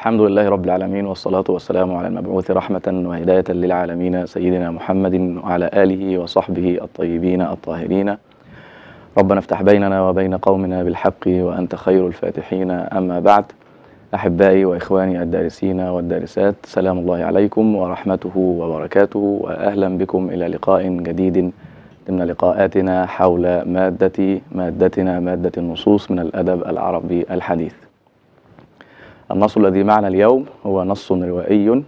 الحمد لله رب العالمين والصلاة والسلام على المبعوث رحمة وهداية للعالمين سيدنا محمد وعلى آله وصحبه الطيبين الطاهرين ربنا افتح بيننا وبين قومنا بالحق وأنت خير الفاتحين أما بعد أحبائي وإخواني الدارسين والدارسات سلام الله عليكم ورحمته وبركاته وأهلا بكم إلى لقاء جديد ضمن لقاءاتنا حول مادة مادتنا مادة النصوص من الأدب العربي الحديث النص الذي معنا اليوم هو نص روائي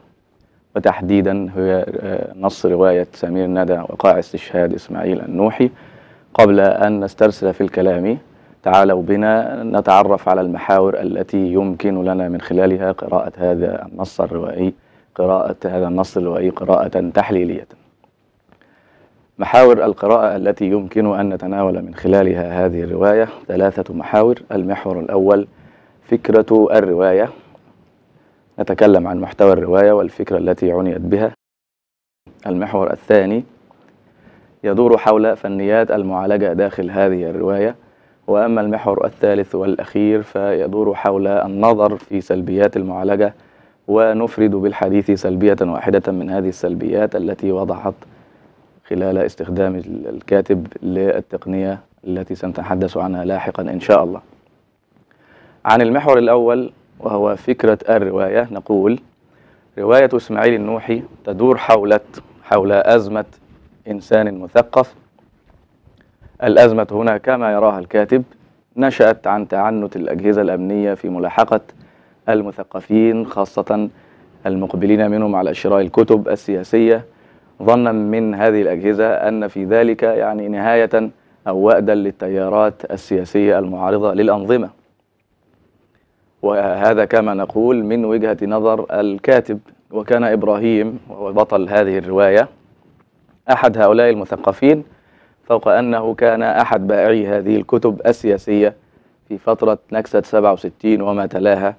وتحديدا هو آه، نص رواية سمير ندى وقاع استشهاد إسماعيل النوحي قبل أن نسترسل في الكلام تعالوا بنا نتعرف على المحاور التي يمكن لنا من خلالها قراءة هذا النص الروائي قراءة هذا النص الروائي قراءة تحليلية محاور القراءة التي يمكن أن نتناول من خلالها هذه الرواية ثلاثة محاور المحور الأول فكرة الرواية نتكلم عن محتوى الرواية والفكرة التي عنيت بها المحور الثاني يدور حول فنيات المعالجة داخل هذه الرواية وأما المحور الثالث والأخير فيدور حول النظر في سلبيات المعالجة ونفرد بالحديث سلبية واحدة من هذه السلبيات التي وضحت خلال استخدام الكاتب للتقنية التي سنتحدث عنها لاحقا إن شاء الله عن المحور الأول وهو فكرة الرواية نقول رواية إسماعيل النوحي تدور حول حول أزمة إنسان مثقف الأزمة هنا كما يراها الكاتب نشأت عن تعنت الأجهزة الأمنية في ملاحقة المثقفين خاصة المقبلين منهم على شراء الكتب السياسية ظنا من هذه الأجهزة أن في ذلك يعني نهاية أو وأدا للتيارات السياسية المعارضة للأنظمة وهذا كما نقول من وجهة نظر الكاتب وكان إبراهيم بطل هذه الرواية أحد هؤلاء المثقفين فوق أنه كان أحد بائعي هذه الكتب السياسية في فترة نكسة 67 وما تلاها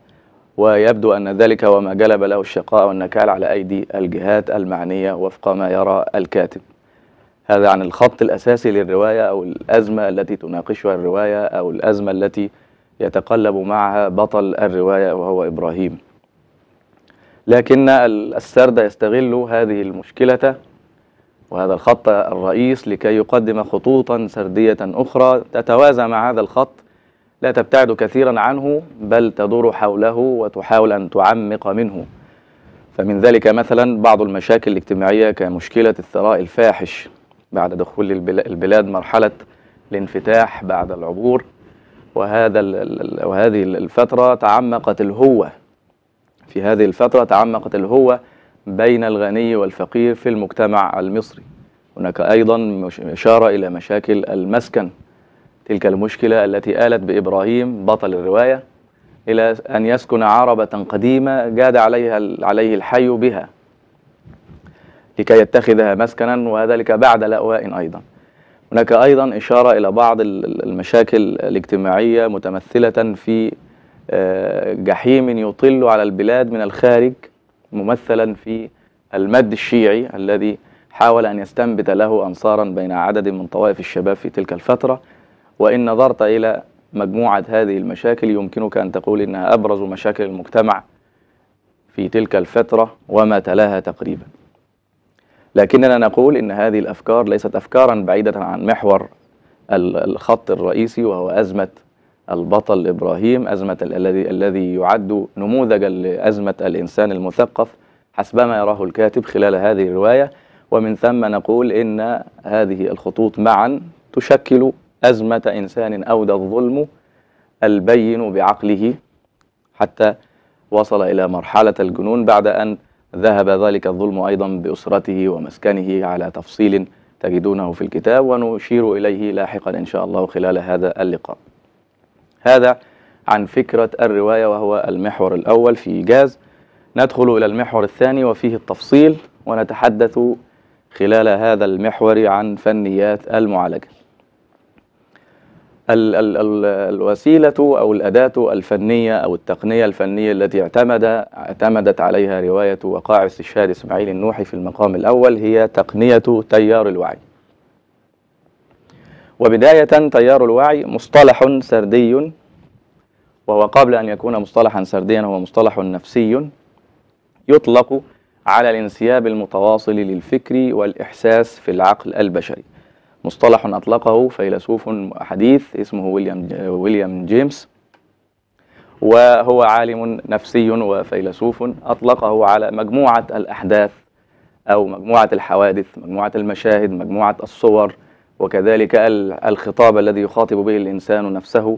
ويبدو أن ذلك وما جلب له الشقاء والنكال على أيدي الجهات المعنية وفق ما يرى الكاتب هذا عن الخط الأساسي للرواية أو الأزمة التي تناقشها الرواية أو الأزمة التي يتقلب معها بطل الرواية وهو إبراهيم لكن السرد يستغل هذه المشكلة وهذا الخط الرئيس لكي يقدم خطوطا سردية أخرى تتوازى مع هذا الخط لا تبتعد كثيرا عنه بل تدور حوله وتحاول أن تعمق منه فمن ذلك مثلا بعض المشاكل الاجتماعية كمشكلة الثراء الفاحش بعد دخول البلاد مرحلة الانفتاح بعد العبور وهذا وهذه الفترة تعمقت الهوة في هذه الفترة تعمقت الهوة بين الغني والفقير في المجتمع المصري هناك أيضا إشارة إلى مشاكل المسكن تلك المشكلة التي آلت بإبراهيم بطل الرواية إلى أن يسكن عربة قديمة جاد عليها عليه الحي بها لكي يتخذها مسكنا وذلك بعد لأواء أيضا هناك أيضا إشارة إلى بعض المشاكل الاجتماعية متمثلة في آه، جحيم يطل على البلاد من الخارج ممثلا في المد الشيعي الذي حاول أن يستنبت له أنصارا بين عدد من طوائف الشباب في تلك الفترة وإن نظرت إلى مجموعة هذه المشاكل يمكنك أن تقول إنها أبرز مشاكل المجتمع في تلك الفترة وما تلاها تقريباً لكننا نقول إن هذه الأفكار ليست أفكارا بعيدة عن محور الخط الرئيسي وهو أزمة البطل إبراهيم أزمة الذي الذي يعد نموذجا لأزمة الإنسان المثقف حسبما يراه الكاتب خلال هذه الرواية ومن ثم نقول إن هذه الخطوط معا تشكل أزمة إنسان أودى الظلم البين بعقله حتى وصل إلى مرحلة الجنون بعد أن ذهب ذلك الظلم أيضا بأسرته ومسكنه على تفصيل تجدونه في الكتاب ونشير إليه لاحقا إن شاء الله خلال هذا اللقاء هذا عن فكرة الرواية وهو المحور الأول في إيجاز ندخل إلى المحور الثاني وفيه التفصيل ونتحدث خلال هذا المحور عن فنيات المعالجة ال ال ال الوسيلة أو الأداة الفنية أو التقنية الفنية التي اعتمد اعتمدت عليها رواية وقائع استشهاد إسماعيل النوحي في المقام الأول هي تقنية تيار الوعي وبداية تيار الوعي مصطلح سردي وهو قبل أن يكون مصطلحا سرديا هو مصطلح نفسي يطلق على الانسياب المتواصل للفكر والإحساس في العقل البشري مصطلح أطلقه فيلسوف حديث اسمه ويليام ويليام جيمس وهو عالم نفسي وفيلسوف أطلقه على مجموعة الأحداث أو مجموعة الحوادث مجموعة المشاهد مجموعة الصور وكذلك الخطاب الذي يخاطب به الإنسان نفسه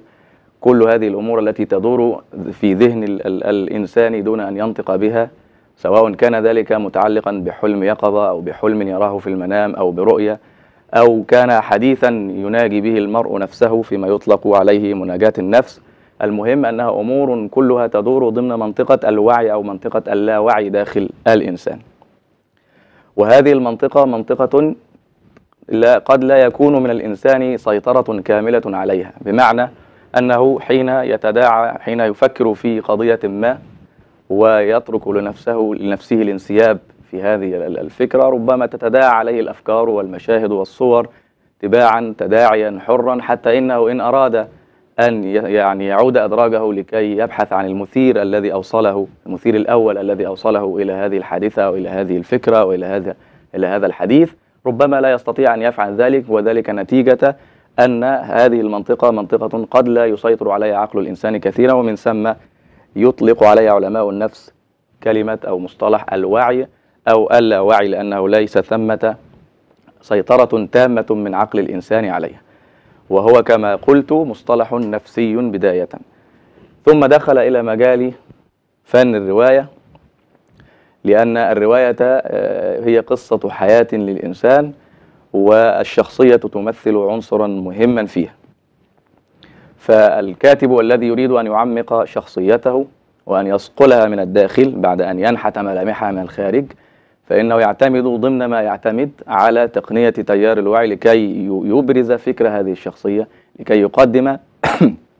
كل هذه الأمور التي تدور في ذهن الإنسان دون أن ينطق بها سواء كان ذلك متعلقا بحلم يقظة أو بحلم يراه في المنام أو برؤية أو كان حديثا يناجي به المرء نفسه فيما يطلق عليه مناجاة النفس المهم أنها أمور كلها تدور ضمن منطقة الوعي أو منطقة اللاوعي داخل الإنسان وهذه المنطقة منطقة لا قد لا يكون من الإنسان سيطرة كاملة عليها بمعنى أنه حين يتداعى حين يفكر في قضية ما ويترك لنفسه لنفسه الانسياب في هذه الفكرة ربما تتداعى عليه الأفكار والمشاهد والصور تباعا تداعيا حرا حتى إنه إن أراد أن يعني يعود أدراجه لكي يبحث عن المثير الذي أوصله المثير الأول الذي أوصله إلى هذه الحادثة أو إلى هذه الفكرة أو إلى هذا إلى هذا الحديث ربما لا يستطيع أن يفعل ذلك وذلك نتيجة أن هذه المنطقة منطقة قد لا يسيطر عليها عقل الإنسان كثيرا ومن ثم يطلق عليها علماء النفس كلمة أو مصطلح الوعي أو ألا وعي لأنه ليس ثمة سيطرة تامة من عقل الإنسان عليها وهو كما قلت مصطلح نفسي بداية ثم دخل إلى مجال فن الرواية لأن الرواية آه، هي قصة حياة للإنسان والشخصية تمثل عنصرا مهما فيها فالكاتب الذي يريد أن يعمق شخصيته وأن يصقلها من الداخل بعد أن ينحت ملامحها من الخارج فإنه يعتمد ضمن ما يعتمد على تقنية تيار الوعي لكي يبرز فكرة هذه الشخصية لكي يقدم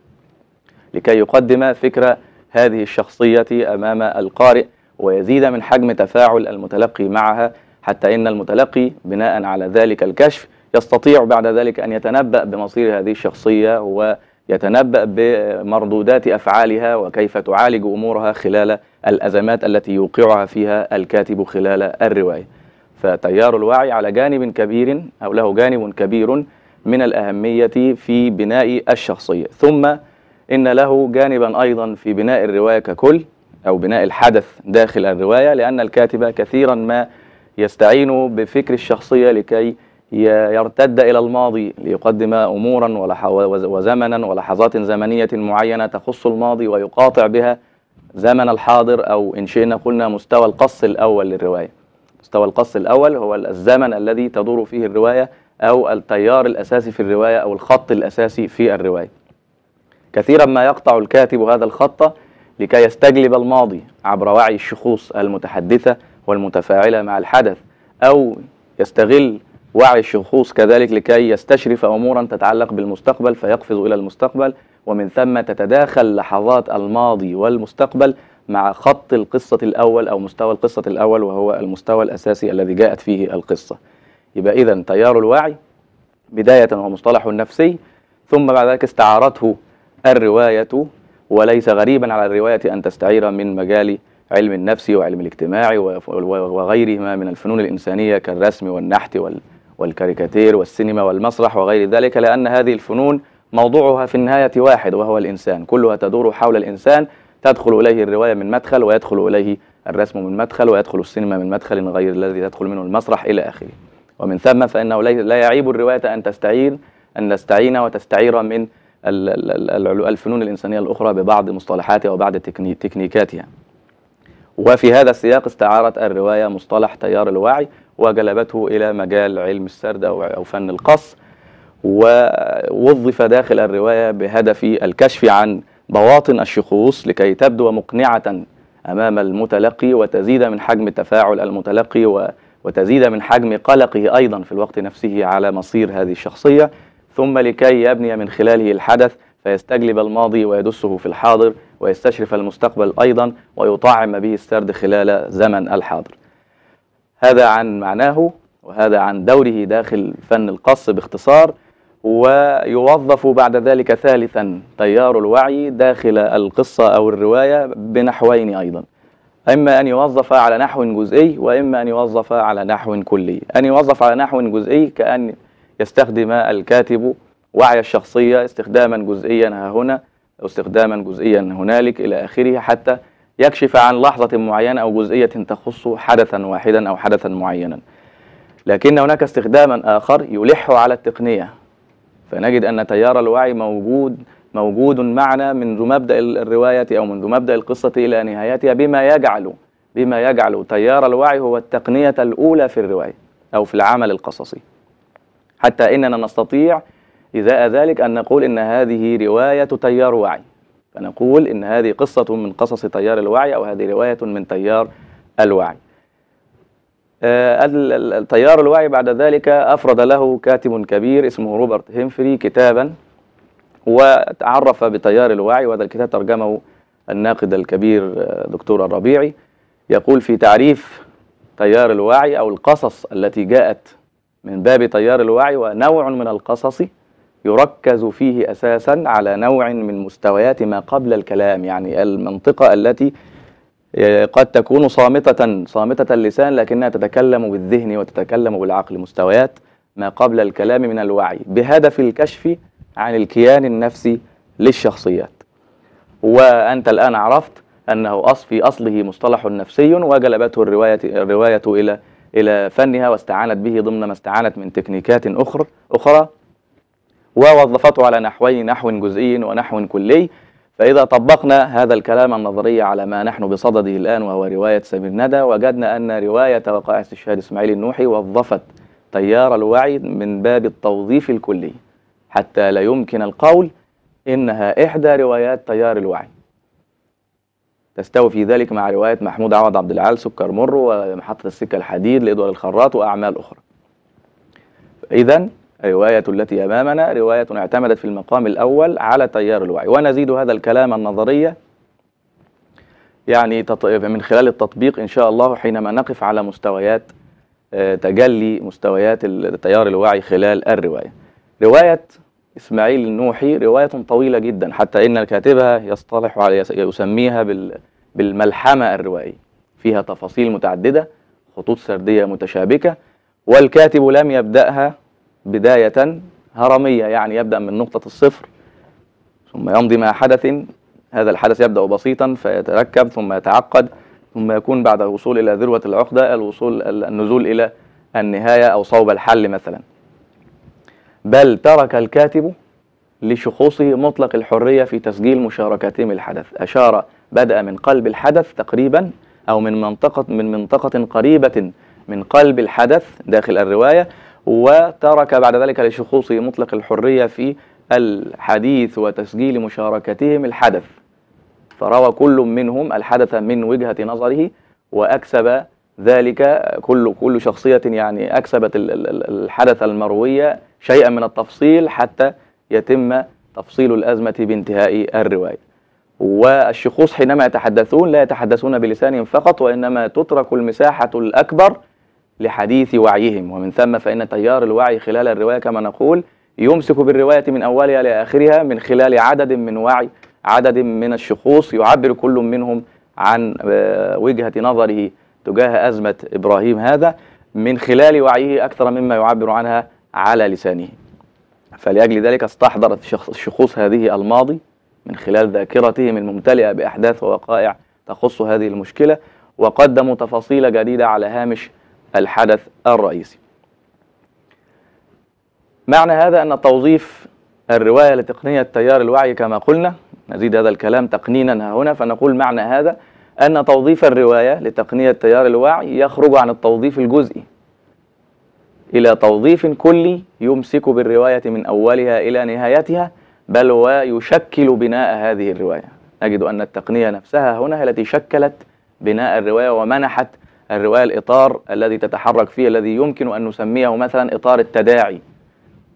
لكي يقدم فكرة هذه الشخصية أمام القارئ ويزيد من حجم تفاعل المتلقي معها حتى إن المتلقي بناء على ذلك الكشف يستطيع بعد ذلك أن يتنبأ بمصير هذه الشخصية و يتنبأ بمردودات أفعالها وكيف تعالج أمورها خلال الأزمات التي يوقعها فيها الكاتب خلال الرواية فتيار الوعي على جانب كبير أو له جانب كبير من الأهمية في بناء الشخصية ثم إن له جانبا أيضا في بناء الرواية ككل أو بناء الحدث داخل الرواية لأن الكاتب كثيرا ما يستعين بفكر الشخصية لكي يرتد إلى الماضي ليقدم أمورا وزمنا ولحظات زمنية معينة تخص الماضي ويقاطع بها زمن الحاضر أو إن شئنا قلنا مستوى القص الأول للرواية مستوى القص الأول هو الزمن الذي تدور فيه الرواية أو التيار الأساسي في الرواية أو الخط الأساسي في الرواية كثيرا ما يقطع الكاتب هذا الخط لكي يستجلب الماضي عبر وعي الشخوص المتحدثة والمتفاعلة مع الحدث أو يستغل وعي الشخوص كذلك لكي يستشرف أمورا تتعلق بالمستقبل فيقفز إلى المستقبل ومن ثم تتداخل لحظات الماضي والمستقبل مع خط القصة الأول أو مستوى القصة الأول وهو المستوى الأساسي الذي جاءت فيه القصة يبقى إذا تيار الوعي بداية هو مصطلح نفسي ثم بعد ذلك استعارته الرواية وليس غريبا على الرواية أن تستعير من مجال علم النفس وعلم الاجتماع وغيرهما من الفنون الإنسانية كالرسم والنحت وال والكاريكاتير والسينما والمسرح وغير ذلك لأن هذه الفنون موضوعها في النهاية واحد وهو الإنسان كلها تدور حول الإنسان تدخل إليه الرواية من مدخل ويدخل إليه الرسم من مدخل ويدخل السينما من مدخل غير الذي تدخل منه المسرح إلى آخره ومن ثم فإنه لا يعيب الرواية أن تستعين أن نستعين وتستعير من الفنون الإنسانية الأخرى ببعض مصطلحاتها وبعض تكنيكاتها وفي هذا السياق استعارت الرواية مصطلح تيار الوعي وجلبته إلى مجال علم السرد أو فن القص ووظف داخل الرواية بهدف الكشف عن بواطن الشخوص لكي تبدو مقنعة أمام المتلقي وتزيد من حجم تفاعل المتلقي وتزيد من حجم قلقه أيضا في الوقت نفسه على مصير هذه الشخصية ثم لكي يبني من خلاله الحدث فيستجلب الماضي ويدسه في الحاضر ويستشرف المستقبل أيضا ويطعم به السرد خلال زمن الحاضر هذا عن معناه وهذا عن دوره داخل فن القص باختصار ويوظف بعد ذلك ثالثا تيار الوعي داخل القصة أو الرواية بنحوين أيضا إما أن يوظف على نحو جزئي وإما أن يوظف على نحو كلي أن يوظف على نحو جزئي كأن يستخدم الكاتب وعي الشخصية استخداما جزئيا ها هنا أو استخداما جزئيا هنالك إلى آخره حتى يكشف عن لحظة معينة أو جزئية تخص حدثا واحدا أو حدثا معينا لكن هناك استخداما آخر يلح على التقنية فنجد أن تيار الوعي موجود موجود معنا منذ مبدأ الرواية أو منذ مبدأ القصة إلى نهايتها بما يجعل بما يجعل تيار الوعي هو التقنية الأولى في الرواية أو في العمل القصصي حتى إننا نستطيع إذا ذلك أن نقول إن هذه رواية تيار وعي فنقول إن هذه قصة من قصص تيار الوعي أو هذه رواية من تيار الوعي آه، التيار الوعي بعد ذلك أفرد له كاتب كبير اسمه روبرت هيمفري كتابا وتعرف بتيار الوعي وهذا الكتاب ترجمه الناقد الكبير آه، دكتور الربيعي يقول في تعريف تيار الوعي أو القصص التي جاءت من باب تيار الوعي ونوع من القصص يركز فيه أساسا على نوع من مستويات ما قبل الكلام يعني المنطقة التي آه، قد تكون صامتة صامتة اللسان لكنها تتكلم بالذهن وتتكلم بالعقل مستويات ما قبل الكلام من الوعي بهدف الكشف عن الكيان النفسي للشخصيات وأنت الآن عرفت أنه في أصله مصطلح نفسي وجلبته الرواية, الرواية إلى إلى فنها واستعانت به ضمن ما استعانت من تكنيكات أخرى أخرى ووظفته على نحوين نحو جزئي ونحو كلي فإذا طبقنا هذا الكلام النظري على ما نحن بصدده الآن وهو رواية سمير ندى وجدنا أن رواية وقائع استشهاد إسماعيل النوحي وظفت تيار الوعي من باب التوظيف الكلي حتى لا يمكن القول إنها إحدى روايات تيار الوعي تستوي في ذلك مع رواية محمود عوض عبد العال سكر مر ومحطة السكة الحديد لإدوار الخراط وأعمال أخرى إذن الرواية التي أمامنا رواية اعتمدت في المقام الأول على تيار الوعي ونزيد هذا الكلام النظرية يعني من خلال التطبيق إن شاء الله حينما نقف على مستويات آه، تجلي مستويات تيار الوعي خلال الرواية رواية إسماعيل النوحي رواية طويلة جدا حتى إن الكاتبها يصطلح على يسميها بالملحمة الروائية فيها تفاصيل متعددة خطوط سردية متشابكة والكاتب لم يبدأها بداية هرمية يعني يبدأ من نقطة الصفر ثم يمضي مع حدث هذا الحدث يبدأ بسيطا فيتركب ثم يتعقد ثم يكون بعد الوصول إلى ذروة العقدة الوصول النزول إلى النهاية أو صوب الحل مثلا بل ترك الكاتب لشخوصه مطلق الحرية في تسجيل مشاركاتهم الحدث أشار بدأ من قلب الحدث تقريبا أو من منطقة من منطقة قريبة من قلب الحدث داخل الرواية وترك بعد ذلك لشخوصه مطلق الحرية في الحديث وتسجيل مشاركتهم الحدث فروى كل منهم الحدث من وجهة نظره وأكسب ذلك كل كل شخصية يعني أكسبت الحدث المروية شيئا من التفصيل حتى يتم تفصيل الأزمة بانتهاء الرواية والشخوص حينما يتحدثون لا يتحدثون بلسانهم فقط وإنما تترك المساحة الأكبر لحديث وعيهم ومن ثم فإن تيار الوعي خلال الرواية كما نقول يمسك بالرواية من أولها لآخرها من خلال عدد من وعي عدد من الشخوص يعبر كل منهم عن آه، وجهة نظره تجاه أزمة إبراهيم هذا من خلال وعيه أكثر مما يعبر عنها على لسانه فلأجل ذلك استحضرت الشخوص هذه الماضي من خلال ذاكرتهم الممتلئة بأحداث ووقائع تخص هذه المشكلة وقدموا تفاصيل جديدة على هامش الحدث الرئيسي معنى هذا أن توظيف الرواية لتقنية تيار الوعي كما قلنا نزيد هذا الكلام تقنينا هنا فنقول معنى هذا أن توظيف الرواية لتقنية تيار الوعي يخرج عن التوظيف الجزئي إلى توظيف كلي يمسك بالرواية من أولها إلى نهايتها بل ويشكل بناء هذه الرواية نجد أن التقنية نفسها هنا التي شكلت بناء الرواية ومنحت الرواية الإطار الذي تتحرك فيه الذي يمكن أن نسميه مثلا إطار التداعي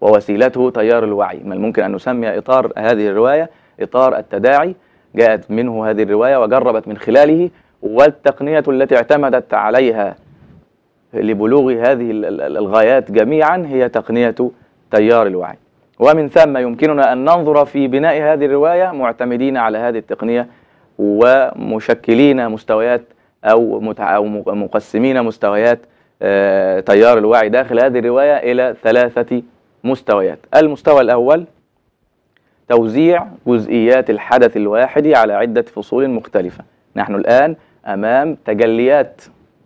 ووسيلته تيار الوعي ما ممكن أن نسمي إطار هذه الرواية إطار التداعي جاءت منه هذه الرواية وجربت من خلاله والتقنية التي اعتمدت عليها لبلوغ هذه الغايات جميعا هي تقنية تيار الوعي ومن ثم يمكننا أن ننظر في بناء هذه الرواية معتمدين على هذه التقنية ومشكلين مستويات او او مقسمين مستويات آه، تيار الوعي داخل هذه الروايه الى ثلاثه مستويات المستوى الاول توزيع جزئيات الحدث الواحد على عده فصول مختلفه نحن الان امام تجليات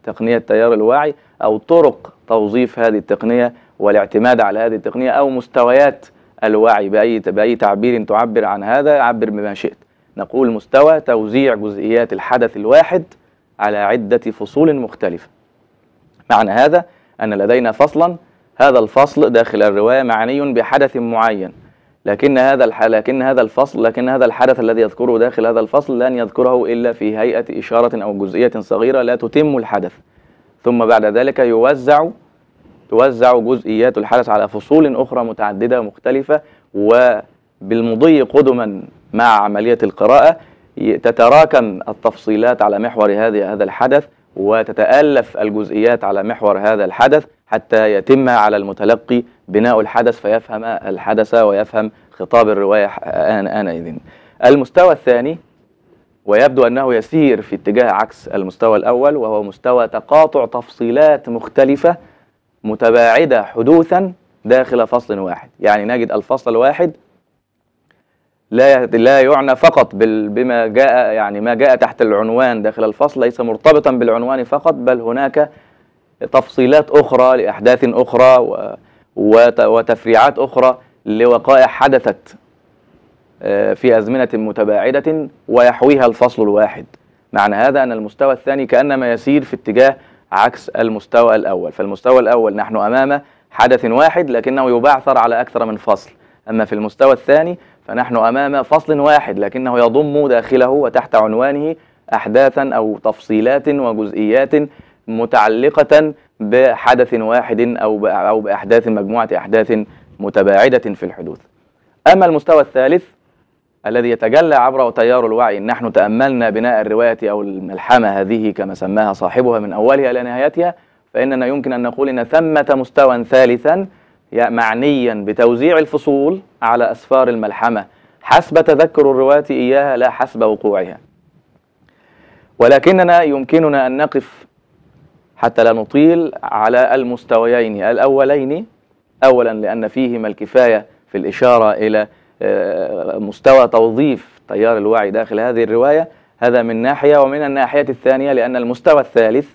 تقنيه تيار الوعي او طرق توظيف هذه التقنيه والاعتماد على هذه التقنيه او مستويات الوعي باي باي تعبير تعبر عن هذا عبر بما شئت نقول مستوى توزيع جزئيات الحدث الواحد على عدة فصول مختلفة معنى هذا أن لدينا فصلا هذا الفصل داخل الرواية معني بحدث معين لكن هذا الح... لكن هذا الفصل لكن هذا الحدث الذي يذكره داخل هذا الفصل لن يذكره إلا في هيئة إشارة أو جزئية صغيرة لا تتم الحدث ثم بعد ذلك يوزع توزع جزئيات الحدث على فصول أخرى متعددة مختلفة وبالمضي قدما مع عملية القراءة تتراكم التفصيلات على محور هذه هذا الحدث وتتألف الجزئيات على محور هذا الحدث حتى يتم على المتلقي بناء الحدث فيفهم الحدث ويفهم خطاب الرواية آن آنئذ المستوى الثاني ويبدو أنه يسير في اتجاه عكس المستوى الأول وهو مستوى تقاطع تفصيلات مختلفة متباعدة حدوثا داخل فصل واحد يعني نجد الفصل الواحد لا لا يعنى فقط بما جاء يعني ما جاء تحت العنوان داخل الفصل ليس مرتبطا بالعنوان فقط بل هناك تفصيلات أخرى لأحداث أخرى وتفريعات أخرى لوقائع حدثت آه، في أزمنة متباعدة ويحويها الفصل الواحد معنى هذا أن المستوى الثاني كأنما يسير في اتجاه عكس المستوى الأول فالمستوى الأول نحن أمام حدث واحد لكنه يبعثر على أكثر من فصل أما في المستوى الثاني فنحن أمام فصل واحد لكنه يضم داخله وتحت عنوانه أحداثا أو تفصيلات وجزئيات متعلقة بحدث واحد أو أو بأحداث مجموعة أحداث متباعدة في الحدوث. أما المستوى الثالث الذي يتجلى عبر تيار الوعي إن نحن تأملنا بناء الرواية أو الملحمة هذه كما سماها صاحبها من أولها إلى نهايتها فإننا يمكن أن نقول أن ثمة مستوى ثالثا معنيا بتوزيع الفصول على أسفار الملحمة حسب تذكر الرواة إياها لا حسب وقوعها ولكننا يمكننا أن نقف حتى لا نطيل على المستويين الأولين أولا لأن فيهما الكفاية في الإشارة إلى آه، مستوى توظيف تيار الوعي داخل هذه الرواية هذا من ناحية ومن الناحية الثانية لأن المستوى الثالث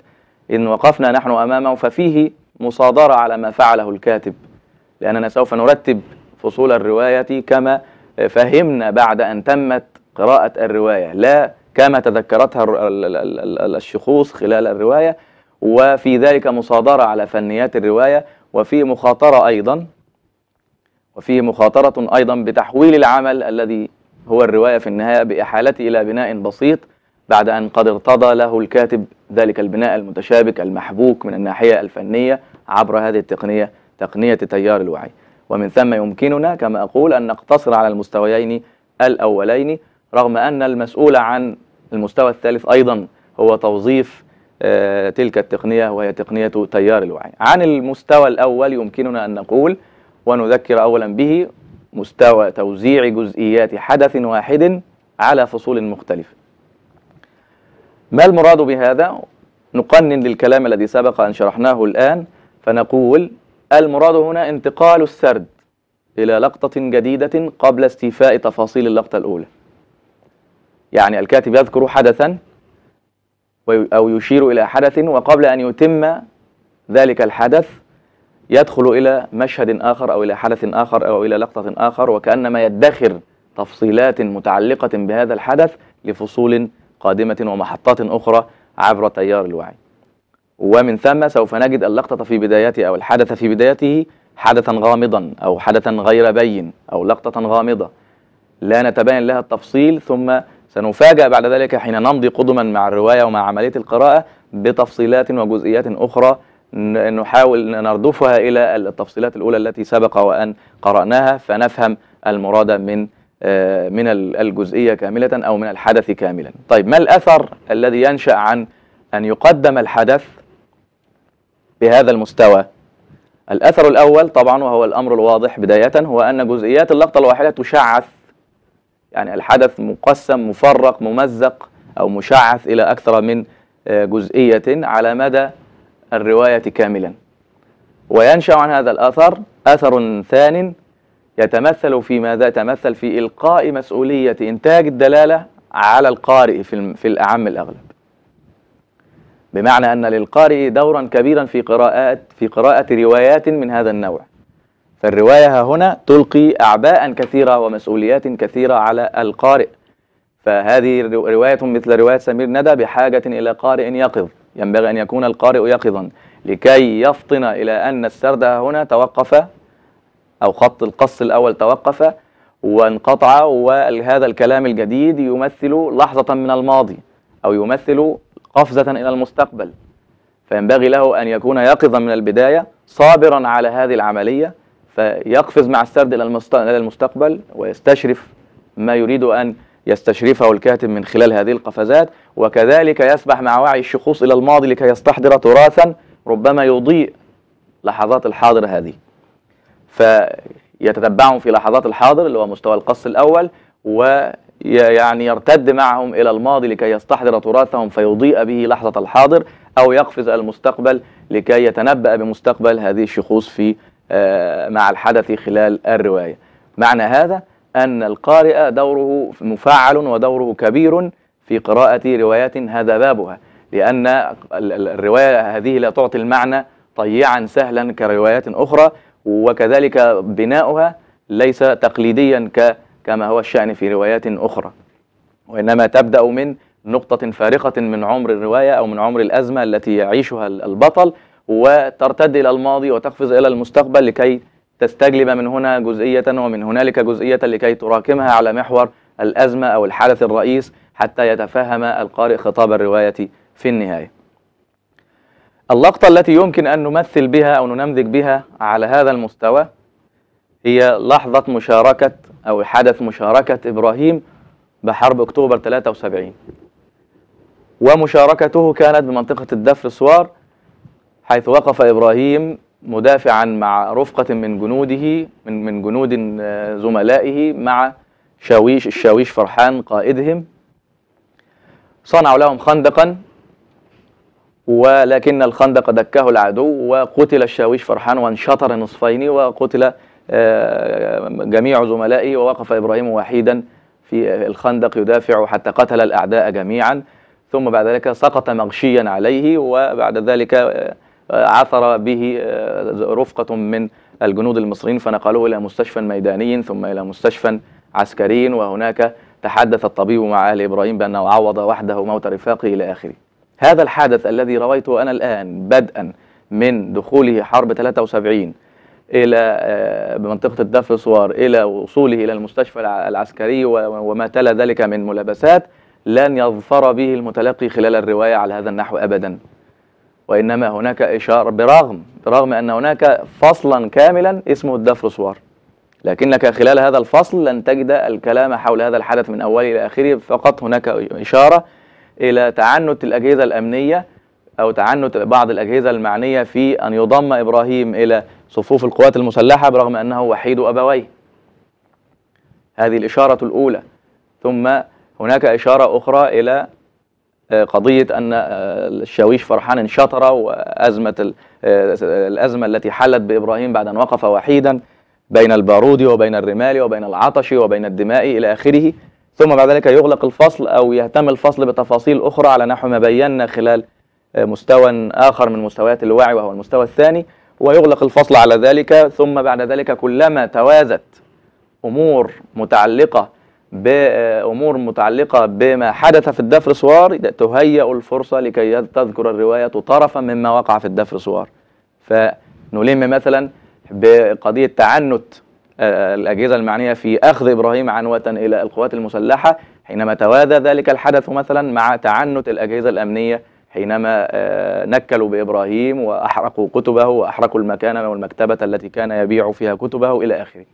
إن وقفنا نحن أمامه ففيه مصادرة على ما فعله الكاتب لأننا سوف نرتب فصول الرواية كما فهمنا بعد أن تمت قراءة الرواية لا كما تذكرتها الشخوص خلال الرواية وفي ذلك مصادرة على فنيات الرواية وفي مخاطرة أيضا وفيه مخاطرة أيضا بتحويل العمل الذي هو الرواية في النهاية بإحالته إلى بناء بسيط بعد أن قد ارتضى له الكاتب ذلك البناء المتشابك المحبوك من الناحية الفنية عبر هذه التقنية تقنية تيار الوعي ومن ثم يمكننا كما أقول أن نقتصر على المستويين الأولين رغم أن المسؤول عن المستوى الثالث أيضا هو توظيف آه، تلك التقنية وهي تقنية تيار الوعي عن المستوى الأول يمكننا أن نقول ونذكر أولا به مستوى توزيع جزئيات حدث واحد على فصول مختلفة ما المراد بهذا؟ نقنن للكلام الذي سبق أن شرحناه الآن فنقول المراد هنا انتقال السرد إلى لقطة جديدة قبل استيفاء تفاصيل اللقطة الأولى يعني الكاتب يذكر حدثا أو يشير إلى حدث وقبل أن يتم ذلك الحدث يدخل إلى مشهد آخر أو إلى حدث آخر أو إلى لقطة آخر وكأنما يدخر تفصيلات متعلقة بهذا الحدث لفصول قادمة ومحطات أخرى عبر تيار الوعي ومن ثم سوف نجد اللقطة في بدايته أو الحدث في بدايته حدثا غامضا أو حدثا غير بين أو لقطة غامضة لا نتبين لها التفصيل ثم سنفاجأ بعد ذلك حين نمضي قدما مع الرواية ومع عملية القراءة بتفصيلات وجزئيات أخرى نحاول نردفها إلى التفصيلات الأولى التي سبق وأن قرأناها فنفهم المراد من آه، من الجزئية كاملة أو من الحدث كاملا طيب ما الأثر الذي ينشأ عن أن يقدم الحدث بهذا المستوى الأثر الأول طبعا وهو الأمر الواضح بداية هو أن جزئيات اللقطة الواحدة تشعث يعني الحدث مقسم مفرق ممزق أو مشعث إلى أكثر من آه، جزئية على مدى الرواية كاملا وينشأ عن هذا الأثر أثر ثان يتمثل في ماذا؟ يتمثل في إلقاء مسؤولية إنتاج الدلالة على القارئ في الأعم الأغلب بمعنى أن للقارئ دورا كبيرا في قراءات في قراءة روايات من هذا النوع فالرواية هنا تلقي أعباء كثيرة ومسؤوليات كثيرة على القارئ فهذه رواية مثل رواية سمير ندى بحاجة إلى قارئ يقظ ينبغي أن يكون القارئ يقظا لكي يفطن إلى أن السرد هنا توقف أو خط القص الأول توقف وانقطع وهذا الكلام الجديد يمثل لحظة من الماضي أو يمثل قفزة إلى المستقبل فينبغي له أن يكون يقظا من البداية صابرا على هذه العملية فيقفز مع السرد إلى المستقبل ويستشرف ما يريد أن يستشرفه الكاتب من خلال هذه القفزات وكذلك يسبح مع وعي الشخوص إلى الماضي لكي يستحضر تراثا ربما يضيء لحظات الحاضر هذه فيتتبعهم في لحظات الحاضر اللي هو مستوى القص الأول و يعني يرتد معهم إلى الماضي لكي يستحضر تراثهم فيضيء به لحظة الحاضر أو يقفز المستقبل لكي يتنبأ بمستقبل هذه الشخوص في آه، مع الحدث خلال الرواية معنى هذا أن القارئ دوره مفعل ودوره كبير في قراءة روايات هذا بابها لأن الرواية هذه لا تعطي المعنى طيعا سهلا كروايات أخرى وكذلك بناؤها ليس تقليديا ك كما هو الشأن في روايات أخرى وإنما تبدأ من نقطة فارقة من عمر الرواية أو من عمر الأزمة التي يعيشها البطل وترتد إلى الماضي وتقفز إلى المستقبل لكي تستجلب من هنا جزئية ومن هنالك جزئية لكي تراكمها على محور الأزمة أو الحدث الرئيس حتى يتفهم القارئ خطاب الرواية في النهاية اللقطة التي يمكن أن نمثل بها أو ننمذج بها على هذا المستوى هي لحظة مشاركة أو حدث مشاركة إبراهيم بحرب أكتوبر 73 ومشاركته كانت بمنطقة الدفر سوار حيث وقف إبراهيم مدافعا مع رفقة من جنوده من من جنود آه، زملائه مع شاويش الشاويش فرحان قائدهم صنعوا لهم خندقا ولكن الخندق دكه العدو وقتل الشاويش فرحان وانشطر نصفين وقتل آه، جميع زملائي ووقف إبراهيم وحيدا في الخندق يدافع حتى قتل الأعداء جميعا ثم بعد ذلك سقط مغشيا عليه وبعد ذلك آه، آه، عثر به رفقة من الجنود المصريين فنقلوه إلى مستشفى ميداني ثم إلى مستشفى عسكري وهناك تحدث الطبيب مع أهل إبراهيم بأنه عوض وحده موت رفاقه إلى آخره هذا الحدث الذي رويته أنا الآن بدءا من دخوله حرب 73 الى آه، بمنطقه الدف صوار الى وصوله الى المستشفى العسكري وما تلا ذلك من ملابسات لن يظفر به المتلقي خلال الروايه على هذا النحو ابدا وانما هناك اشاره برغم برغم ان هناك فصلا كاملا اسمه الدف صوار لكنك خلال هذا الفصل لن تجد الكلام حول هذا الحدث من اوله الى اخره فقط هناك اشاره الى تعنت الاجهزه الامنيه او تعنت بعض الاجهزه المعنيه في ان يضم ابراهيم الى صفوف القوات المسلحة برغم أنه وحيد أبويه هذه الإشارة الأولى ثم هناك إشارة أخرى إلى آه، قضية أن آه، الشاويش فرحان انشطر وأزمة آه، الأزمة التي حلت بإبراهيم بعد أن وقف وحيدا بين البارود وبين الرمال وبين العطش وبين الدماء إلى آخره ثم بعد ذلك يغلق الفصل أو يهتم الفصل بتفاصيل أخرى على نحو ما بينا خلال مستوى آخر من مستويات الوعي وهو المستوى الثاني ويغلق الفصل على ذلك ثم بعد ذلك كلما توازت امور متعلقه بامور متعلقه بما حدث في الدفر سوار تهيأ الفرصه لكي تذكر الروايه طرفا مما وقع في الدفر سوار فنلم مثلا بقضيه تعنت آه، الاجهزه المعنيه في اخذ ابراهيم عنوه الى القوات المسلحه حينما توازى ذلك الحدث مثلا مع تعنت الاجهزه الامنيه حينما آه، نكلوا بإبراهيم وأحرقوا كتبه وأحرقوا المكان والمكتبة التي كان يبيع فيها كتبه إلى آخره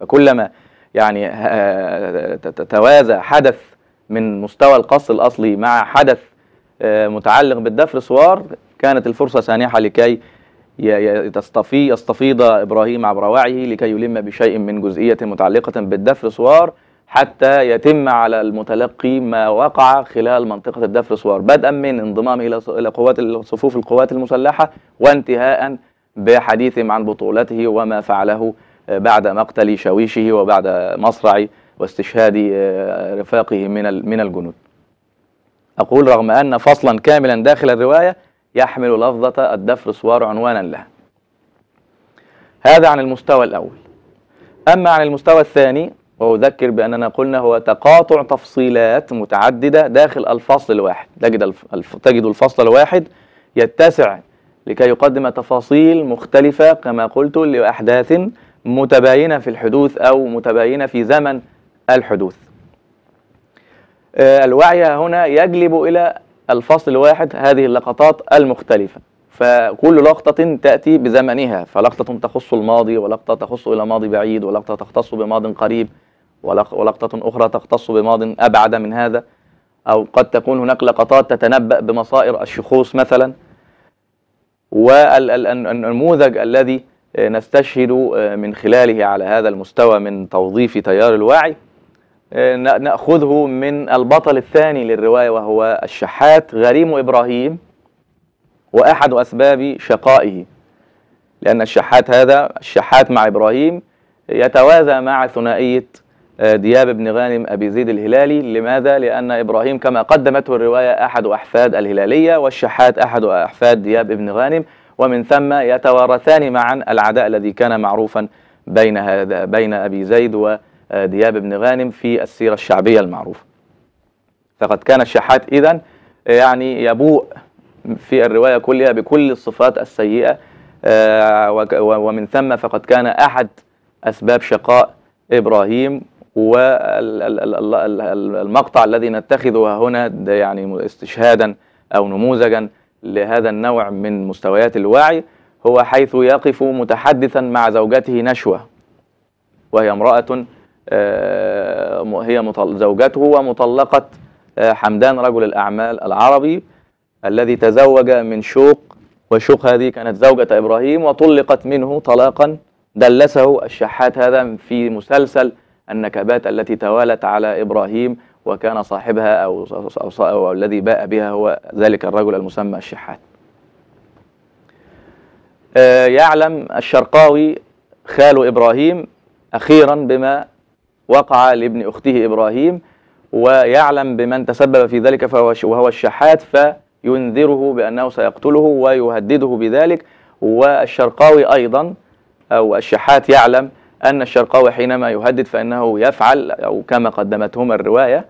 فكلما يعني آه، تتوازى حدث من مستوى القص الأصلي مع حدث آه، متعلق بالدفر صوار كانت الفرصة سانحة لكي يستفيض إبراهيم عبر وعيه لكي يلم بشيء من جزئية متعلقة بالدفر صوار حتى يتم على المتلقي ما وقع خلال منطقة الدفع الصور بدءا من انضمامه إلى قوات صفوف القوات المسلحة وانتهاء بحديثهم عن بطولته وما فعله آه، بعد مقتل شاويشه وبعد مصرع واستشهاد آه، رفاقه من من الجنود. أقول رغم أن فصلا كاملا داخل الرواية يحمل لفظة الدفر صوار عنوانا لها. هذا عن المستوى الأول. أما عن المستوى الثاني وأذكر بأننا قلنا هو تقاطع تفصيلات متعددة داخل الفصل الواحد تجد, الف... تجد الفصل الواحد يتسع لكي يقدم تفاصيل مختلفة كما قلت لأحداث متباينة في الحدوث أو متباينة في زمن الحدوث آه، الوعي هنا يجلب إلى الفصل الواحد هذه اللقطات المختلفة فكل لقطة تأتي بزمنها فلقطة تخص الماضي ولقطة تخص إلى ماضي بعيد ولقطة تختص بماض قريب ولقطة أخرى تختص بماض أبعد من هذا أو قد تكون هناك لقطات تتنبأ بمصائر الشخوص مثلا والنموذج الذي نستشهد من خلاله على هذا المستوى من توظيف تيار الواعي نأخذه من البطل الثاني للرواية وهو الشحات غريم إبراهيم وأحد أسباب شقائه لأن الشحات هذا الشحات مع إبراهيم يتوازى مع ثنائية آه، دياب بن غانم أبي زيد الهلالي لماذا؟ لأن إبراهيم كما قدمته الرواية أحد أحفاد الهلالية والشحات أحد أحفاد دياب بن غانم ومن ثم يتوارثان معا العداء الذي كان معروفا بين هذا بين أبي زيد ودياب آه، بن غانم في السيرة الشعبية المعروفة فقد كان الشحات إذا آه، يعني يبوء في الرواية كلها بكل الصفات السيئة ومن ثم فقد كان أحد أسباب شقاء إبراهيم والمقطع الذي نتخذه هنا يعني استشهادا أو نموذجا لهذا النوع من مستويات الوعي هو حيث يقف متحدثا مع زوجته نشوة وهي امرأة آه، هي زوجته ومطلقة آه، حمدان رجل الأعمال العربي الذي تزوج من شوق وشوق هذه كانت زوجة إبراهيم وطلقت منه طلاقا دلسه الشحات هذا في مسلسل النكبات التي توالت على إبراهيم وكان صاحبها أو, أو, أو الذي باء بها هو ذلك الرجل المسمى الشحات آه، يعلم الشرقاوي خال إبراهيم أخيرا بما وقع لابن أخته إبراهيم ويعلم بمن تسبب في ذلك وهو الشحات فينذره بأنه سيقتله ويهدده بذلك والشرقاوي أيضا أو الشحات يعلم أن الشرقاوي حينما يهدد فإنه يفعل أو كما قدمتهما الرواية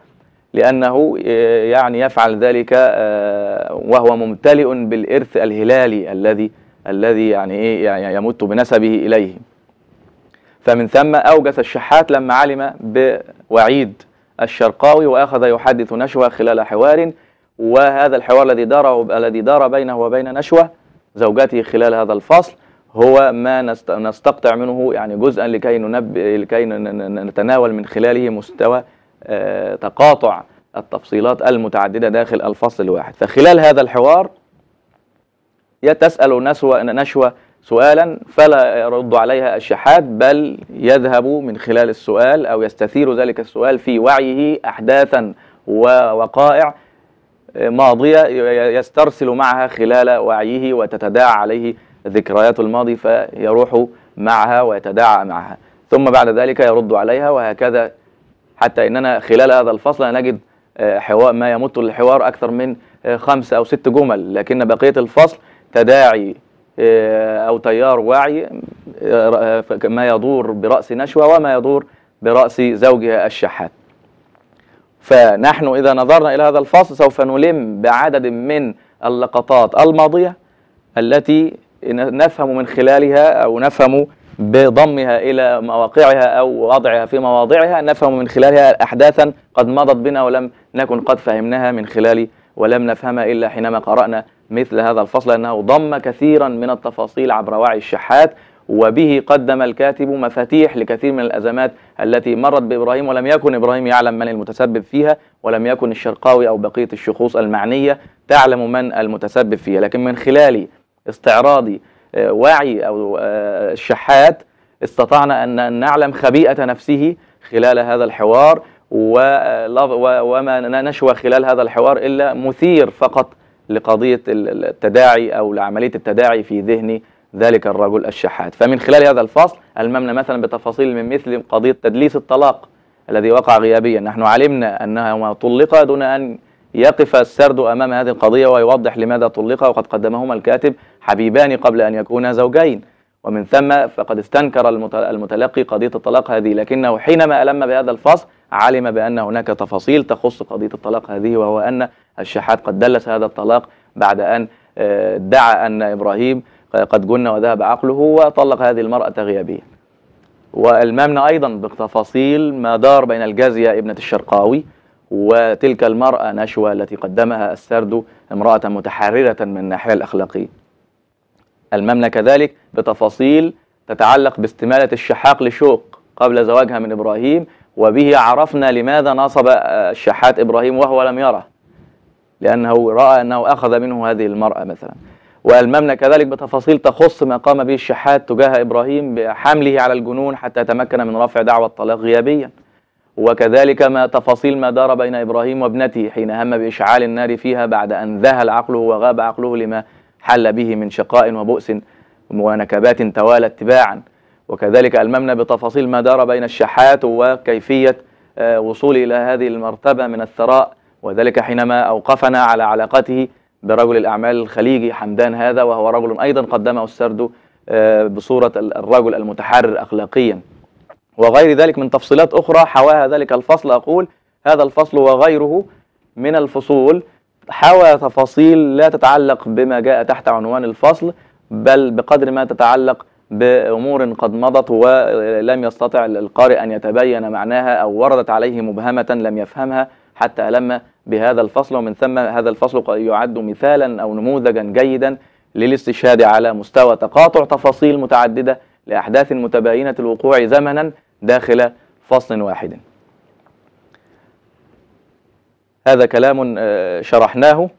لأنه آه، يعني يفعل ذلك آه، وهو ممتلئ بالإرث الهلالي الذي الذي يعني إيه يمت بنسبه إليه فمن ثم أوجس الشحات لما علم بوعيد الشرقاوي وأخذ يحدث نشوة خلال حوار وهذا الحوار الذي دار الذي دار بينه وبين نشوة زوجته خلال هذا الفصل هو ما نستقطع منه يعني جزءا لكي ننب... لكي نتناول من خلاله مستوى آه، تقاطع التفصيلات المتعددة داخل الفصل الواحد فخلال هذا الحوار تسأل نسوة نشوة سؤالا فلا يرد عليها الشحات بل يذهب من خلال السؤال أو يستثير ذلك السؤال في وعيه أحداثا ووقائع آه، ماضية يسترسل معها خلال وعيه وتتداعى عليه ذكريات الماضي فيروح معها ويتداعى معها ثم بعد ذلك يرد عليها وهكذا حتى اننا خلال هذا الفصل نجد آه، حوار ما يمت للحوار اكثر من آه، خمس او ست جمل لكن بقيه الفصل تداعي آه، او تيار واعي ما يدور براس نشوه وما يدور براس زوجها الشحات فنحن اذا نظرنا الى هذا الفصل سوف نلم بعدد من اللقطات الماضيه التي نفهم من خلالها أو نفهم بضمها إلى مواقعها أو وضعها في مواضعها نفهم من خلالها أحداثا قد مضت بنا ولم نكن قد فهمناها من خلال ولم نفهمها إلا حينما قرأنا مثل هذا الفصل أنه ضم كثيرا من التفاصيل عبر وعي الشحات وبه قدم الكاتب مفاتيح لكثير من الأزمات التي مرت بإبراهيم ولم يكن إبراهيم يعلم من المتسبب فيها ولم يكن الشرقاوي أو بقية الشخوص المعنية تعلم من المتسبب فيها لكن من خلال استعراضي آه، واعي أو آه، شحات استطعنا أن نعلم خبيئة نفسه خلال هذا الحوار آه، وما نشوى خلال هذا الحوار إلا مثير فقط لقضية التداعي أو لعملية التداعي في ذهن ذلك الرجل الشحات فمن خلال هذا الفصل ألممنا مثلا بتفاصيل من مثل قضية تدليس الطلاق الذي وقع غيابيا نحن علمنا أنهما طلق دون أن يقف السرد أمام هذه القضية ويوضح لماذا طلق وقد قدمهما الكاتب حبيبان قبل أن يكونا زوجين ومن ثم فقد استنكر المتلقي قضية الطلاق هذه لكنه حينما ألم بهذا الفصل علم بأن هناك تفاصيل تخص قضية الطلاق هذه وهو أن الشحات قد دلس هذا الطلاق بعد أن آه، ادعى أن إبراهيم قد جن وذهب عقله وطلق هذه المرأة غيابيا والممنى أيضا بتفاصيل ما دار بين الجازية ابنة الشرقاوي وتلك المرأة نشوة التي قدمها السرد امرأة متحررة من الناحية الأخلاقية المملكة ذلك بتفاصيل تتعلق باستمالة الشحاق لشوق قبل زواجها من إبراهيم وبه عرفنا لماذا ناصب آه، الشحات إبراهيم وهو لم يره لأنه رأى أنه أخذ منه هذه المرأة مثلا والمملكة كذلك بتفاصيل تخص ما قام به الشحات تجاه إبراهيم بحمله على الجنون حتى تمكن من رفع دعوى الطلاق غيابيا وكذلك ما تفاصيل ما دار بين إبراهيم وابنته حين هم بإشعال النار فيها بعد أن ذهل عقله وغاب عقله لما حل به من شقاء وبؤس ونكبات توالت تباعا وكذلك ألممنا بتفاصيل ما دار بين الشحات وكيفية آه، وصول إلى هذه المرتبة من الثراء وذلك حينما أوقفنا على علاقته برجل الأعمال الخليجي حمدان هذا وهو رجل أيضا قدمه السرد آه، بصورة الرجل المتحرر أخلاقيا وغير ذلك من تفصيلات أخرى حواها ذلك الفصل أقول هذا الفصل وغيره من الفصول حوى تفاصيل لا تتعلق بما جاء تحت عنوان الفصل بل بقدر ما تتعلق بأمور قد مضت ولم يستطع القارئ أن يتبين معناها أو وردت عليه مبهمة لم يفهمها حتى ألم بهذا الفصل ومن ثم هذا الفصل قد يعد مثالا أو نموذجا جيدا للاستشهاد على مستوى تقاطع تفاصيل متعددة لأحداث متباينة الوقوع زمنا داخل فصل واحد هذا كلام آه، شرحناه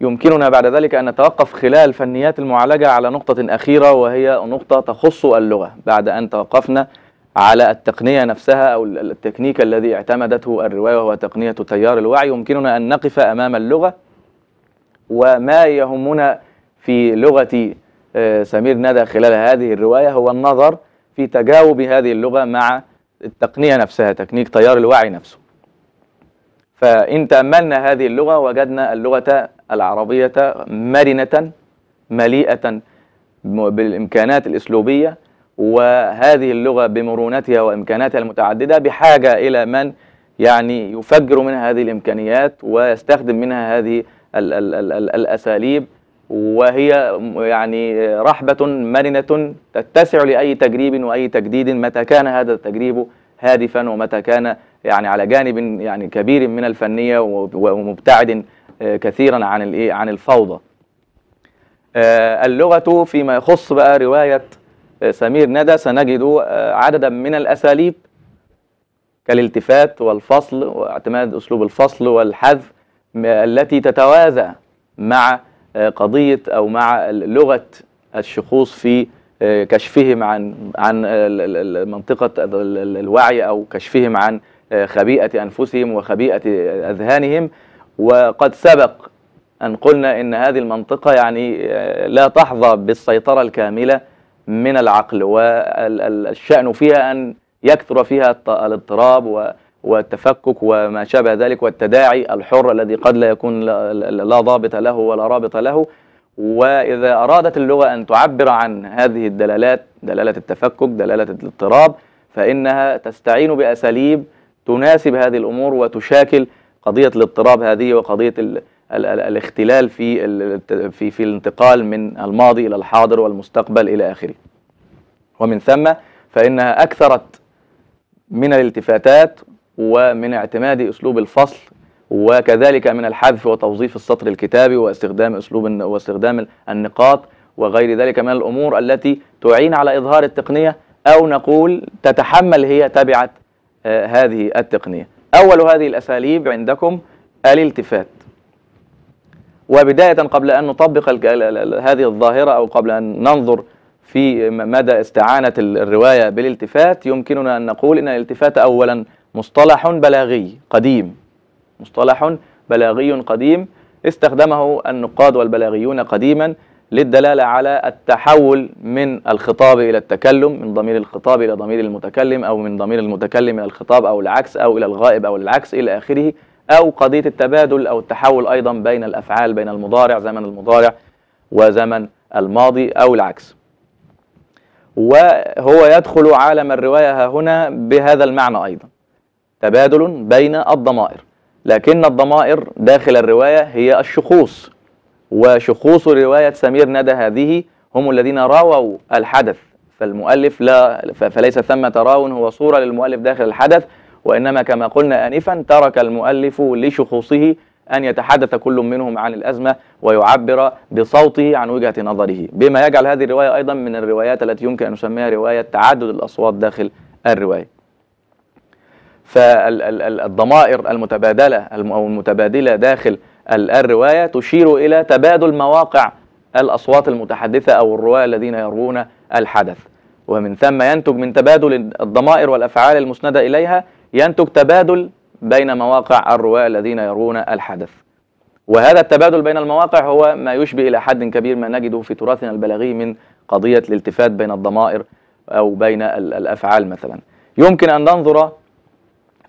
يمكننا بعد ذلك أن نتوقف خلال فنيات المعالجة على نقطة أخيرة وهي نقطة تخص اللغة بعد أن توقفنا على التقنية نفسها أو التكنيك الذي اعتمدته الرواية وهو تقنية تيار الوعي يمكننا أن نقف أمام اللغة وما يهمنا في لغة آه، سمير ندى خلال هذه الرواية هو النظر في تجاوب هذه اللغة مع التقنية نفسها تكنيك تيار الوعي نفسه فإن تأملنا هذه اللغة وجدنا اللغة العربية مرنة مليئة بالإمكانات الإسلوبية وهذه اللغة بمرونتها وإمكاناتها المتعددة بحاجة إلى من يعني يفجر منها هذه الإمكانيات ويستخدم منها هذه الـ الـ الـ الـ الأساليب وهي يعني رحبة مرنة تتسع لأي تجريب وأي تجديد متى كان هذا التجريب هادفا ومتى كان يعني على جانب يعني كبير من الفنيه ومبتعد آه، كثيرا عن الايه عن الفوضى آه، اللغه فيما يخص بقى روايه آه، سمير ندى سنجد عددا من الاساليب كالالتفات والفصل واعتماد اسلوب الفصل والحذف التي تتوازى مع قضيه او مع لغه الشخوص في كشفهم عن عن منطقه الوعي او كشفهم عن آه، خبيئة أنفسهم وخبيئة أذهانهم وقد سبق أن قلنا إن هذه المنطقة يعني آه، لا تحظى بالسيطرة الكاملة من العقل والشأن فيها أن يكثر فيها الاضطراب والتفكك وما شابه ذلك والتداعي الحر الذي قد لا يكون لا ضابط له ولا رابط له وإذا أرادت اللغة أن تعبر عن هذه الدلالات دلالة التفكك دلالة الاضطراب فإنها تستعين بأساليب تناسب هذه الأمور وتشاكل قضية الاضطراب هذه وقضية الـ الـ الـ الاختلال في في في الانتقال من الماضي إلى الحاضر والمستقبل إلى آخره ومن ثم فإنها أكثرت من الالتفاتات ومن اعتماد أسلوب الفصل وكذلك من الحذف وتوظيف السطر الكتابي واستخدام أسلوب واستخدام النقاط وغير ذلك من الأمور التي تعين على إظهار التقنية أو نقول تتحمل هي تبعة هذه التقنية أول هذه الأساليب عندكم الالتفات وبداية قبل أن نطبق هذه الظاهرة أو قبل أن ننظر في مدى استعانة الرواية بالالتفات يمكننا أن نقول أن الالتفات أولا مصطلح بلاغي قديم مصطلح بلاغي قديم استخدمه النقاد والبلاغيون قديما للدلالة على التحول من الخطاب إلى التكلم من ضمير الخطاب إلى ضمير المتكلم أو من ضمير المتكلم إلى الخطاب أو العكس أو إلى الغائب أو العكس إلى آخره أو قضية التبادل أو التحول أيضا بين الأفعال بين المضارع زمن المضارع وزمن الماضي أو العكس وهو يدخل عالم الرواية هنا بهذا المعنى أيضا تبادل بين الضمائر لكن الضمائر داخل الرواية هي الشخوص وشخوص رواية سمير ندى هذه هم الذين رووا الحدث فالمؤلف لا فليس ثمة راو هو صورة للمؤلف داخل الحدث وإنما كما قلنا آنفا ترك المؤلف لشخوصه أن يتحدث كل منهم عن الأزمة ويعبر بصوته عن وجهة نظره بما يجعل هذه الرواية أيضا من الروايات التي يمكن أن نسميها رواية تعدد الأصوات داخل الرواية فالضمائر المتبادلة أو المتبادلة داخل الرواية تشير إلى تبادل مواقع الأصوات المتحدثة أو الرواة الذين يروون الحدث ومن ثم ينتج من تبادل الضمائر والأفعال المسندة إليها ينتج تبادل بين مواقع الرواة الذين يروون الحدث وهذا التبادل بين المواقع هو ما يشبه إلى حد كبير ما نجده في تراثنا البلاغي من قضية الالتفات بين الضمائر أو بين الأفعال مثلا يمكن أن ننظر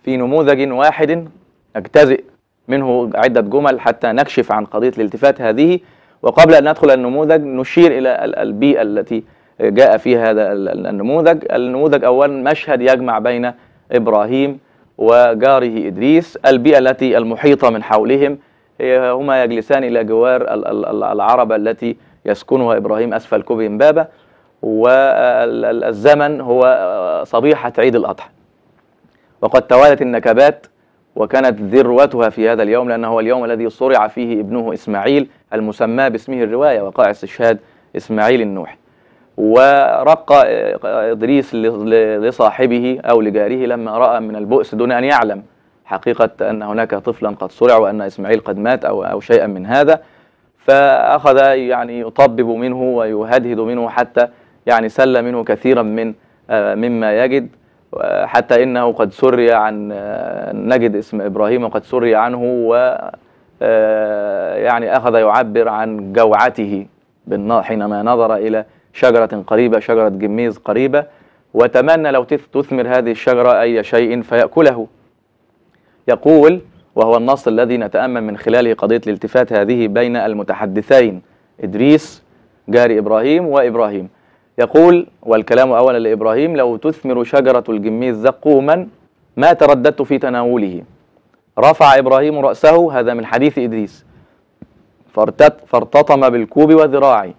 في نموذج واحد أجتزئ منه عدة جمل حتى نكشف عن قضية الالتفات هذه وقبل أن ندخل النموذج نشير إلى البيئة التي جاء فيها هذا النموذج النموذج أولا مشهد يجمع بين إبراهيم وجاره إدريس البيئة التي المحيطة من حولهم هما يجلسان إلى جوار العربة التي يسكنها إبراهيم أسفل كوبي بابا والزمن هو صبيحة عيد الأضحى وقد توالت النكبات وكانت ذروتها في هذا اليوم لأنه هو اليوم الذي صرع فيه ابنه إسماعيل المسمى باسمه الرواية وقاع استشهاد إسماعيل النوح ورق إدريس لصاحبه أو لجاره لما رأى من البؤس دون أن يعلم حقيقة أن هناك طفلا قد صرع وأن إسماعيل قد مات أو, أو شيئا من هذا فأخذ يعني يطبب منه ويهدهد منه حتى يعني سل منه كثيرا من آه، مما يجد حتى انه قد سري عن نجد اسم ابراهيم وقد سري عنه و آه، يعني اخذ يعبر عن جوعته حينما نظر الى شجره قريبه شجره جميز قريبه وتمنى لو تثمر هذه الشجره اي شيء فياكله يقول وهو النص الذي نتامل من خلاله قضيه الالتفات هذه بين المتحدثين ادريس جاري ابراهيم وابراهيم يقول والكلام أولا لإبراهيم لو تثمر شجرة الجميز زقوما ما ترددت في تناوله رفع إبراهيم رأسه هذا من حديث إدريس فارتطم بالكوب وذراعي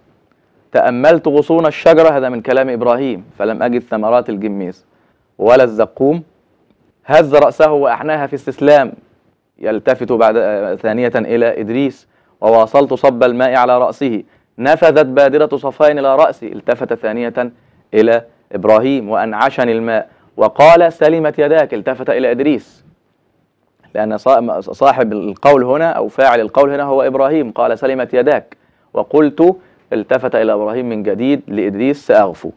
تأملت غصون الشجرة هذا من كلام إبراهيم فلم أجد ثمرات الجميز ولا الزقوم هز رأسه وأحناها في استسلام يلتفت بعد آه، ثانية إلى إدريس وواصلت صب الماء على رأسه نفذت بادرة صفين إلى رأسي التفت ثانية إلى إبراهيم وأنعشني الماء وقال سلمت يداك التفت إلى إدريس لأن صاحب القول هنا أو فاعل القول هنا هو إبراهيم قال سلمت يداك وقلت التفت إلى إبراهيم من جديد لإدريس سأغفو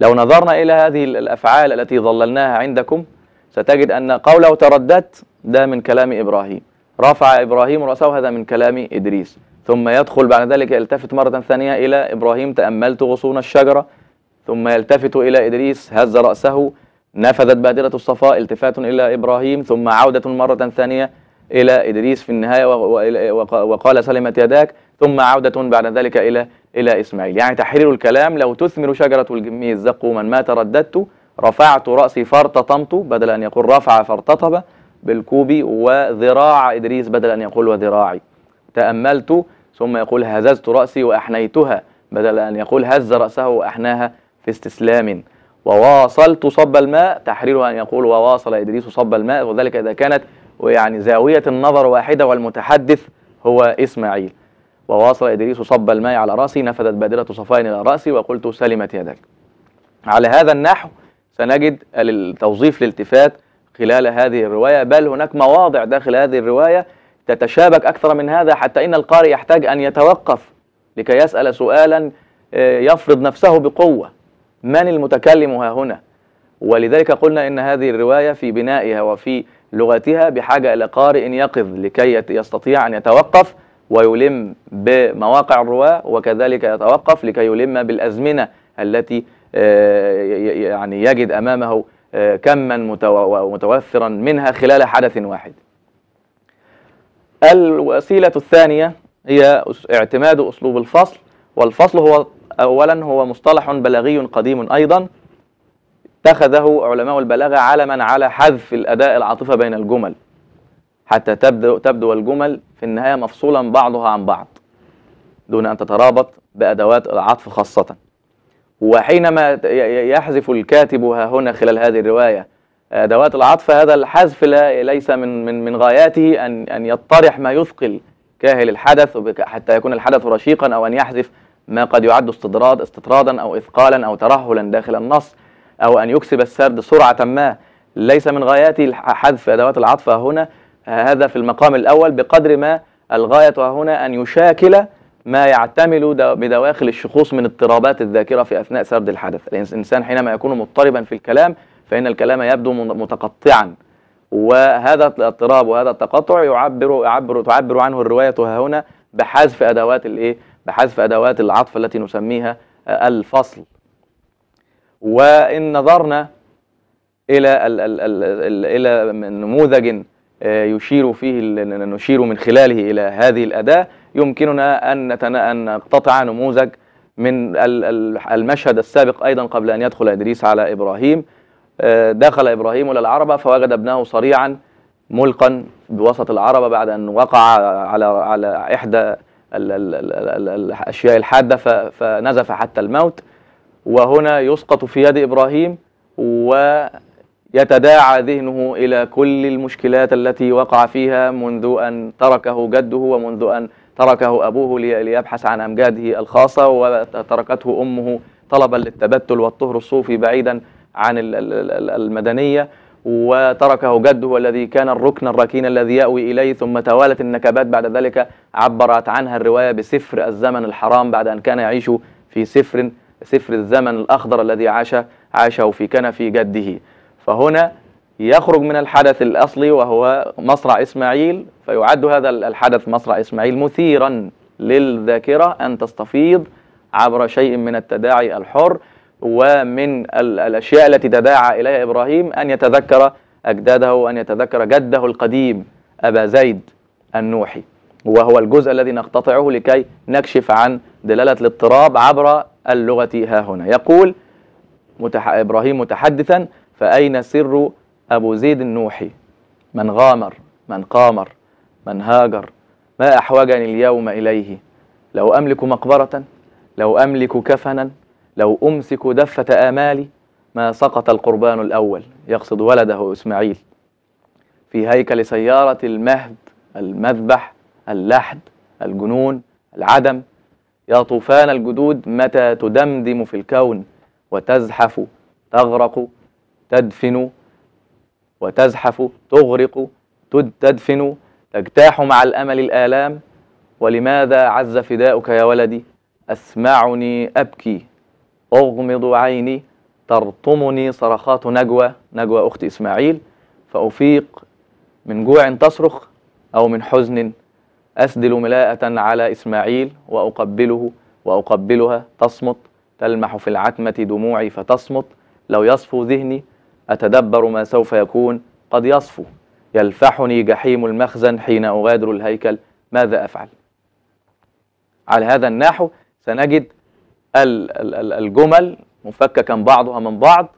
لو نظرنا إلى هذه الأفعال التي ظللناها عندكم ستجد أن قوله ترددت ده من كلام إبراهيم رفع إبراهيم رأسه هذا من كلام إدريس ثم يدخل بعد ذلك يلتفت مرة ثانية إلى إبراهيم تأملت غصون الشجرة ثم يلتفت إلى إدريس هز رأسه نفذت بادرة الصفاء التفات إلى إبراهيم ثم عودة مرة ثانية إلى إدريس في النهاية وقال سلمت يداك ثم عودة بعد ذلك إلى إلى إسماعيل يعني تحرير الكلام لو تثمر شجرة الجميز زقوما ما ترددت رفعت رأسي فارتطمت بدل أن يقول رفع فارتطب بالكوب وذراع إدريس بدل أن يقول وذراعي تأملت ثم يقول هززت رأسي وأحنيتها بدل أن يقول هز رأسه وأحناها في استسلام وواصلت صب الماء تحريره أن يقول وواصل إدريس صب الماء وذلك إذا كانت يعني زاوية النظر واحدة والمتحدث هو إسماعيل وواصل إدريس صب الماء على رأسي نفذت بادرة صفاين إلى رأسي وقلت سلمت يدك على هذا النحو سنجد التوظيف الالتفات خلال هذه الرواية بل هناك مواضع داخل هذه الرواية تتشابك أكثر من هذا حتى إن القارئ يحتاج أن يتوقف لكي يسأل سؤالا آه، يفرض نفسه بقوة من المتكلم ها هنا ولذلك قلنا إن هذه الرواية في بنائها وفي لغتها بحاجة إلى قارئ يقظ لكي يستطيع أن يتوقف ويلم بمواقع الرواة وكذلك يتوقف لكي يلم بالأزمنة التي آه، يعني يجد أمامه آه، كما متوفرا منها خلال حدث واحد الوسيلة الثانية هي اعتماد أسلوب الفصل والفصل هو أولا هو مصطلح بلاغي قديم أيضا اتخذه علماء البلاغة علما على حذف الأداء العاطفة بين الجمل حتى تبدو, تبدو الجمل في النهاية مفصولا بعضها عن بعض دون أن تترابط بأدوات العطف خاصة وحينما يحذف الكاتب ها هنا خلال هذه الرواية ادوات آه، العطف هذا الحذف لا ليس من من من غاياته ان ان يطرح ما يثقل كاهل الحدث حتى يكون الحدث رشيقا او ان يحذف ما قد يعد استطراد استطرادا او اثقالا او ترهلا داخل النص او ان يكسب السرد سرعه ما ليس من غاياته حذف ادوات العطف هنا آه، هذا في المقام الاول بقدر ما الغايه هنا ان يشاكل ما يعتمل بدواخل الشخوص من اضطرابات الذاكره في اثناء سرد الحدث الانسان حينما يكون مضطربا في الكلام فإن الكلام يبدو متقطعا وهذا الاضطراب وهذا التقطع يعبر يعبر تعبر عنه الرواية هنا بحذف أدوات الإيه؟ بحذف أدوات العطف التي نسميها آه، الفصل وإن نظرنا إلى ال ال ال إلى نموذج آه، يشير فيه نشير من خلاله إلى هذه الأداة يمكننا أن أن نقتطع نموذج من المشهد السابق أيضا قبل أن يدخل إدريس على إبراهيم دخل إبراهيم الى العربه فوجد ابنه صريعا ملقا بوسط العربة بعد أن وقع على على إحدى الأشياء الحادة فنزف حتى الموت وهنا يسقط في يد إبراهيم ويتداعى ذهنه إلى كل المشكلات التي وقع فيها منذ أن تركه جده ومنذ أن تركه أبوه ليبحث عن أمجاده الخاصة وتركته أمه طلبا للتبتل والطهر الصوفي بعيدا عن المدنية وتركه جده الذي كان الركن الركين الذي يأوي إليه ثم توالت النكبات بعد ذلك عبرت عنها الرواية بسفر الزمن الحرام بعد أن كان يعيش في سفر سفر الزمن الأخضر الذي عاش عاشه في كنف جده فهنا يخرج من الحدث الأصلي وهو مصرع إسماعيل فيعد هذا الحدث مصرع إسماعيل مثيرا للذاكرة أن تستفيض عبر شيء من التداعي الحر ومن الأشياء التي تداعى إليها إبراهيم أن يتذكر أجداده وأن يتذكر جده القديم أبا زيد النوحي وهو الجزء الذي نقتطعه لكي نكشف عن دلالة الاضطراب عبر اللغة ها هنا يقول متح... إبراهيم متحدثا فأين سر أبو زيد النوحي من غامر من قامر من هاجر ما أحوجني اليوم إليه لو أملك مقبرة لو أملك كفنا لو أمسك دفة آمالي ما سقط القربان الأول يقصد ولده إسماعيل في هيكل سيارة المهد المذبح اللحد الجنون العدم يا طوفان الجدود متى تدمدم في الكون وتزحف تغرق تدفن وتزحف تغرق تدفن تجتاح مع الأمل الآلام ولماذا عز فداؤك يا ولدي أسمعني أبكي أغمض عيني ترطمني صرخات نجوى نجوى أخت إسماعيل فأفيق من جوع تصرخ أو من حزن أسدل ملاءة على إسماعيل وأقبله وأقبلها تصمت تلمح في العتمة دموعي فتصمت لو يصفو ذهني أتدبر ما سوف يكون قد يصفو يلفحني جحيم المخزن حين أغادر الهيكل ماذا أفعل؟ على هذا النحو سنجد الجمل مفككا بعضها من بعض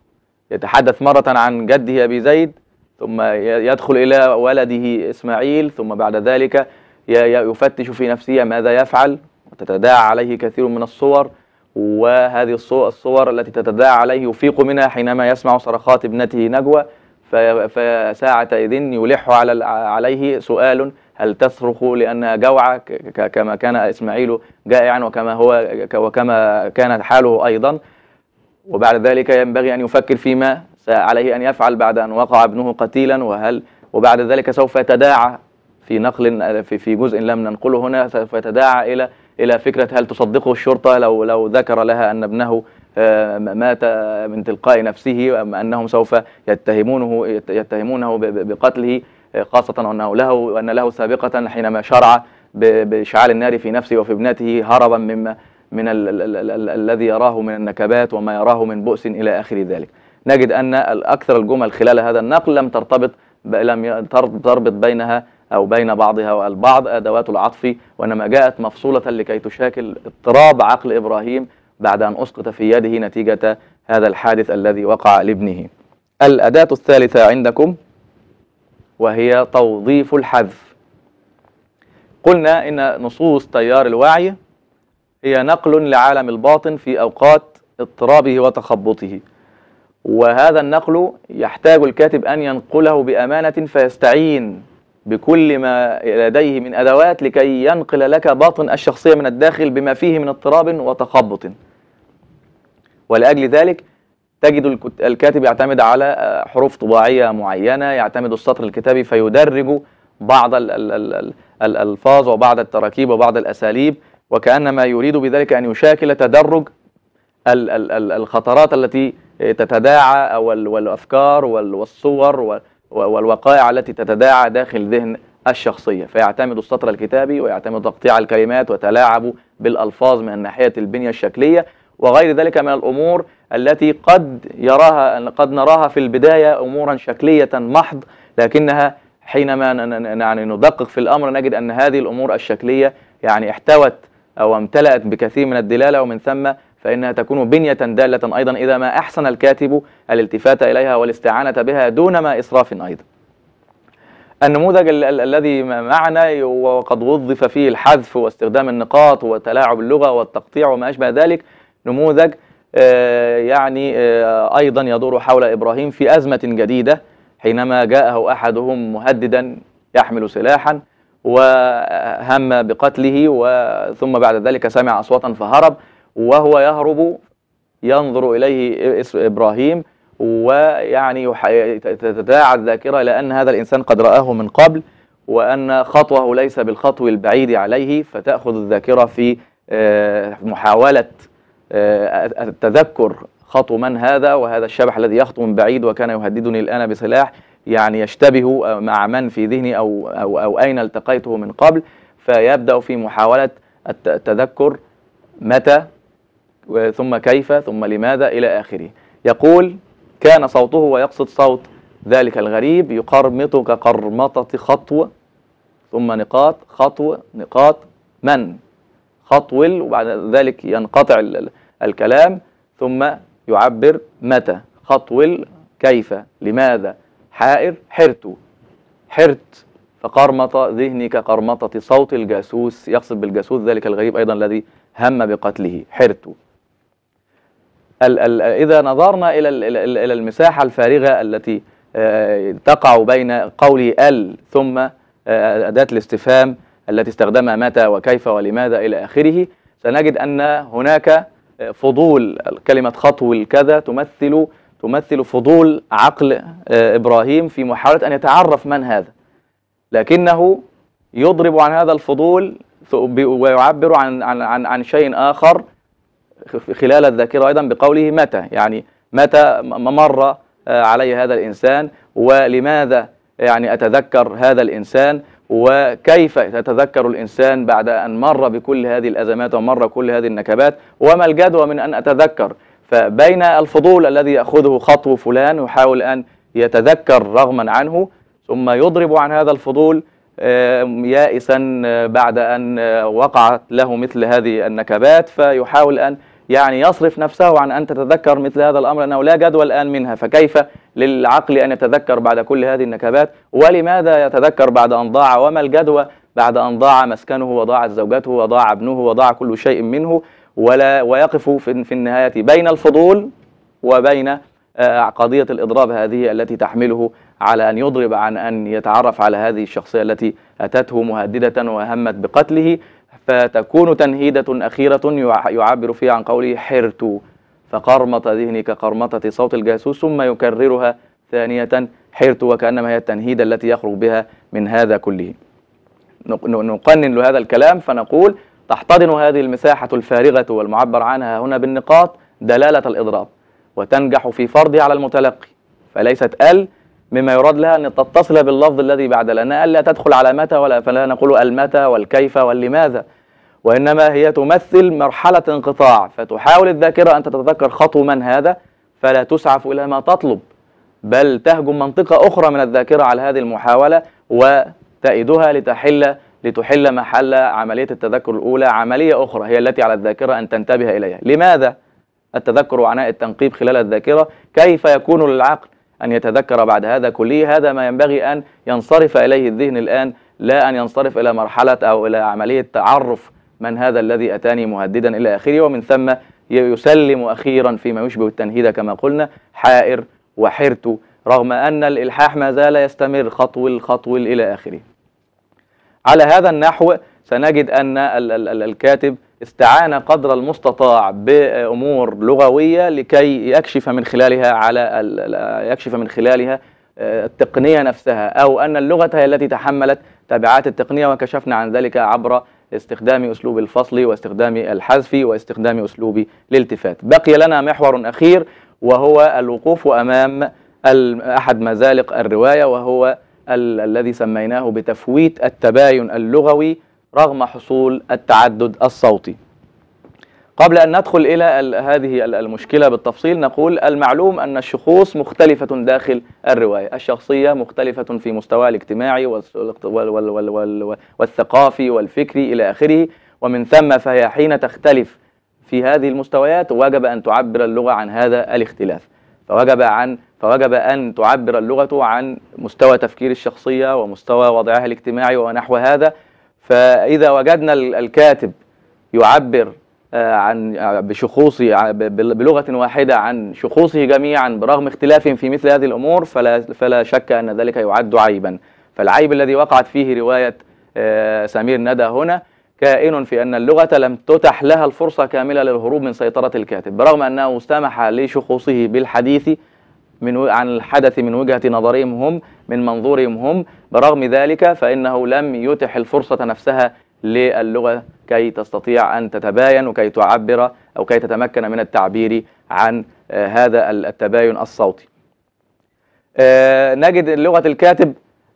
يتحدث مرة عن جده أبي زيد ثم يدخل إلى ولده إسماعيل ثم بعد ذلك يفتش في نفسه ماذا يفعل وتتداعى عليه كثير من الصور وهذه الصور التي تتداعى عليه يفيق منها حينما يسمع صرخات ابنته نجوى فساعتئذ يلح على عليه سؤال هل تصرخ لأنها جوعة كما كان إسماعيل جائعا وكما هو وكما كانت حاله أيضا وبعد ذلك ينبغي أن يفكر فيما عليه أن يفعل بعد أن وقع ابنه قتيلا وهل وبعد ذلك سوف يتداعى في نقل في في جزء لم ننقله هنا سوف يتداعى إلى إلى فكرة هل تصدقه الشرطة لو لو ذكر لها أن ابنه آه، مات من تلقاء نفسه أم أنهم سوف يتهمونه يتهمونه بقتله خاصة أنه له وأن له سابقة حينما شرع بإشعال النار في نفسه وفي ابنته هربا مما من الذي يراه من النكبات وما يراه من بؤس إلى آخر ذلك نجد أن أكثر الجمل خلال هذا النقل لم ترتبط لم تربط بينها أو بين بعضها والبعض أدوات العطف وإنما جاءت مفصولة لكي تشاكل اضطراب عقل إبراهيم بعد أن أسقط في يده نتيجة هذا الحادث الذي وقع لابنه الأداة الثالثة عندكم وهي توظيف الحذف قلنا إن نصوص تيار الوعي هي نقل لعالم الباطن في أوقات اضطرابه وتخبطه وهذا النقل يحتاج الكاتب أن ينقله بأمانة فيستعين بكل ما لديه من أدوات لكي ينقل لك باطن الشخصية من الداخل بما فيه من اضطراب وتخبط ولأجل ذلك تجد الكاتب يعتمد على آه، حروف طباعية معينة يعتمد السطر الكتابي فيدرج بعض الألفاظ وبعض التراكيب وبعض الأساليب وكأنما يريد بذلك أن يشاكل تدرج الخطرات التي تتداعى والأفكار والصور والوقائع التي تتداعى داخل ذهن الشخصية فيعتمد السطر الكتابي ويعتمد تقطيع الكلمات وتلاعب بالألفاظ من ناحية البنية الشكلية وغير ذلك من الأمور التي قد يراها قد نراها في البداية أمورا شكلية محض لكنها حينما يعني ندقق في الأمر نجد أن هذه الأمور الشكلية يعني احتوت أو امتلأت بكثير من الدلالة ومن ثم فإنها تكون بنية دالة أيضا إذا ما أحسن الكاتب الالتفات إليها والاستعانة بها دون ما إسراف أيضا النموذج ال ال الذي معنا وقد وظف فيه الحذف واستخدام النقاط وتلاعب اللغة والتقطيع وما أشبه ذلك نموذج آه، يعني آه، أيضا يدور حول إبراهيم في أزمة جديدة حينما جاءه أحدهم مهددا يحمل سلاحا وهم بقتله وثم بعد ذلك سمع أصواتا فهرب وهو يهرب ينظر إليه إبراهيم ويعني تتداعى الذاكرة لأن هذا الإنسان قد رآه من قبل وأن خطوه ليس بالخطو البعيد عليه فتأخذ الذاكرة في آه، محاولة التذكر آه، خطو من هذا وهذا الشبح الذي يخطو من بعيد وكان يهددني الآن بسلاح يعني يشتبه مع من في ذهني أو, أو, أو أين التقيته من قبل فيبدأ في محاولة التذكر متى ثم كيف ثم لماذا إلى آخره يقول كان صوته ويقصد صوت ذلك الغريب يقرمطك قرمطة خطوة ثم نقاط خطوة نقاط من خطول وبعد ذلك ينقطع الكلام ثم يعبر متى خطول كيف لماذا حائر حرت حرت فقرمط ذهني كقرمطة صوت الجاسوس يقصد بالجاسوس ذلك الغريب أيضا الذي هم بقتله حرت ال ال إذا نظرنا إلى ال ال إلى المساحة الفارغة التي آه، تقع بين قولي ال ثم آه، أداة الاستفهام التي استخدمها متى وكيف ولماذا إلى آخره سنجد أن هناك فضول كلمة خطو الكذا تمثل تمثل فضول عقل آه، إبراهيم في محاولة أن يتعرف من هذا لكنه يضرب عن هذا الفضول ويعبر عن عن عن, عن شيء آخر خلال الذاكرة أيضا بقوله متى يعني متى مر آه، علي هذا الإنسان ولماذا يعني أتذكر هذا الإنسان وكيف يتذكر الإنسان بعد أن مر بكل هذه الأزمات ومر كل هذه النكبات وما الجدوى من أن أتذكر فبين الفضول الذي يأخذه خطو فلان يحاول أن يتذكر رغما عنه ثم يضرب عن هذا الفضول يائسا آه، بعد أن آه، وقعت له مثل هذه النكبات فيحاول أن يعني يصرف نفسه عن أن تتذكر مثل هذا الأمر أنه لا جدوى الآن منها فكيف للعقل أن يتذكر بعد كل هذه النكبات ولماذا يتذكر بعد أن ضاع وما الجدوى بعد أن ضاع مسكنه وضاعت زوجته وضاع ابنه وضاع كل شيء منه ولا ويقف في, في النهاية بين الفضول وبين آه، قضية الإضراب هذه التي تحمله على أن يضرب عن أن يتعرف على هذه الشخصية التي أتته مهددة وهمت بقتله فتكون تنهيدة أخيرة يعبر فيها عن قوله حرت فقرمط ذهني كقرمطة صوت الجاسوس ثم يكررها ثانية حرت وكأنما هي التنهيدة التي يخرج بها من هذا كله نقنن لهذا الكلام فنقول تحتضن هذه المساحة الفارغة والمعبر عنها هنا بالنقاط دلالة الإضراب وتنجح في فرضها على المتلقي فليست ال مما يراد لها أن تتصل باللفظ الذي بعد لأنها ألا تدخل على متى ولا فلا نقول المتى والكيف واللماذا وإنما هي تمثل مرحلة انقطاع فتحاول الذاكرة أن تتذكر خطو من هذا فلا تسعف إلى ما تطلب بل تهجم منطقة أخرى من الذاكرة على هذه المحاولة وتأيدها لتحل لتحل محل عملية التذكر الأولى عملية أخرى هي التي على الذاكرة أن تنتبه إليها لماذا التذكر وعناء التنقيب خلال الذاكرة كيف يكون للعقل أن يتذكر بعد هذا كلي هذا ما ينبغي أن ينصرف إليه الذهن الآن لا أن ينصرف إلى مرحلة أو إلى عملية تعرف من هذا الذي أتاني مهددا إلى آخره ومن ثم يسلم أخيرا فيما يشبه التنهيد كما قلنا حائر وحرت رغم أن الإلحاح ما زال يستمر خطو الخطو إلى آخره على هذا النحو سنجد أن الكاتب استعان قدر المستطاع بأمور لغوية لكي يكشف من خلالها على يكشف من خلالها آه، التقنية نفسها أو أن اللغة هي التي تحملت تبعات التقنية وكشفنا عن ذلك عبر استخدام أسلوب الفصل واستخدام الحذف واستخدام أسلوب الالتفات بقي لنا محور أخير وهو الوقوف أمام أحد مزالق الرواية وهو ال الذي سميناه بتفويت التباين اللغوي رغم حصول التعدد الصوتي قبل أن ندخل إلى هذه المشكلة بالتفصيل نقول المعلوم أن الشخوص مختلفة داخل الرواية الشخصية مختلفة في مستوى الاجتماعي والثقافي والفكري إلى آخره ومن ثم فهي حين تختلف في هذه المستويات وجب أن تعبر اللغة عن هذا الاختلاف فوجب عن فوجب أن تعبر اللغة عن مستوى تفكير الشخصية ومستوى وضعها الاجتماعي ونحو هذا فإذا وجدنا الكاتب يعبر آه، عن آه، بشخوص آه، بلغة واحدة عن شخوصه جميعا برغم اختلافهم في مثل هذه الأمور فلا, فلا شك أن ذلك يعد عيبا فالعيب الذي وقعت فيه رواية سمير ندى هنا كائن في أن اللغة لم تتح لها الفرصة كاملة للهروب من سيطرة الكاتب برغم أنه سمح لشخوصه بالحديث من عن الحدث من وجهة نظرهم هم من منظورهم هم برغم ذلك فإنه لم يتح الفرصة نفسها للغة كي تستطيع أن تتباين وكي تعبر أو كي تتمكن من التعبير عن آه، هذا التباين الصوتي آه، نجد لغة الكاتب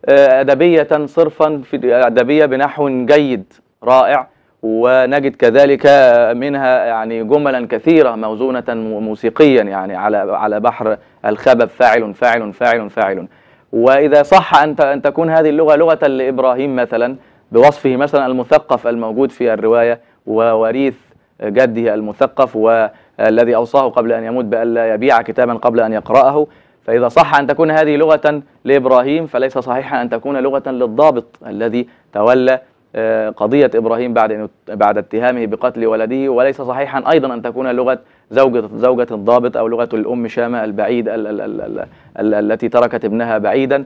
آه، أدبية صرفا في أدبية بنحو جيد رائع ونجد كذلك منها يعني جملا كثيرة موزونة موسيقيا يعني على على بحر الخبب فاعل فاعل فاعل فاعل وإذا صح أن أن تكون هذه اللغة لغة لإبراهيم مثلا بوصفه مثلا المثقف الموجود في الرواية ووريث جده المثقف والذي أوصاه قبل أن يموت بان لا يبيع كتابا قبل أن يقرأه فإذا صح أن تكون هذه لغة لإبراهيم فليس صحيحا أن تكون لغة للضابط الذي تولى قضية إبراهيم بعد بعد اتهامه بقتل ولده وليس صحيحا أيضا أن تكون لغة زوجة زوجة الضابط أو لغة الأم شامة البعيد ال ال ال ال ال التي تركت ابنها بعيدا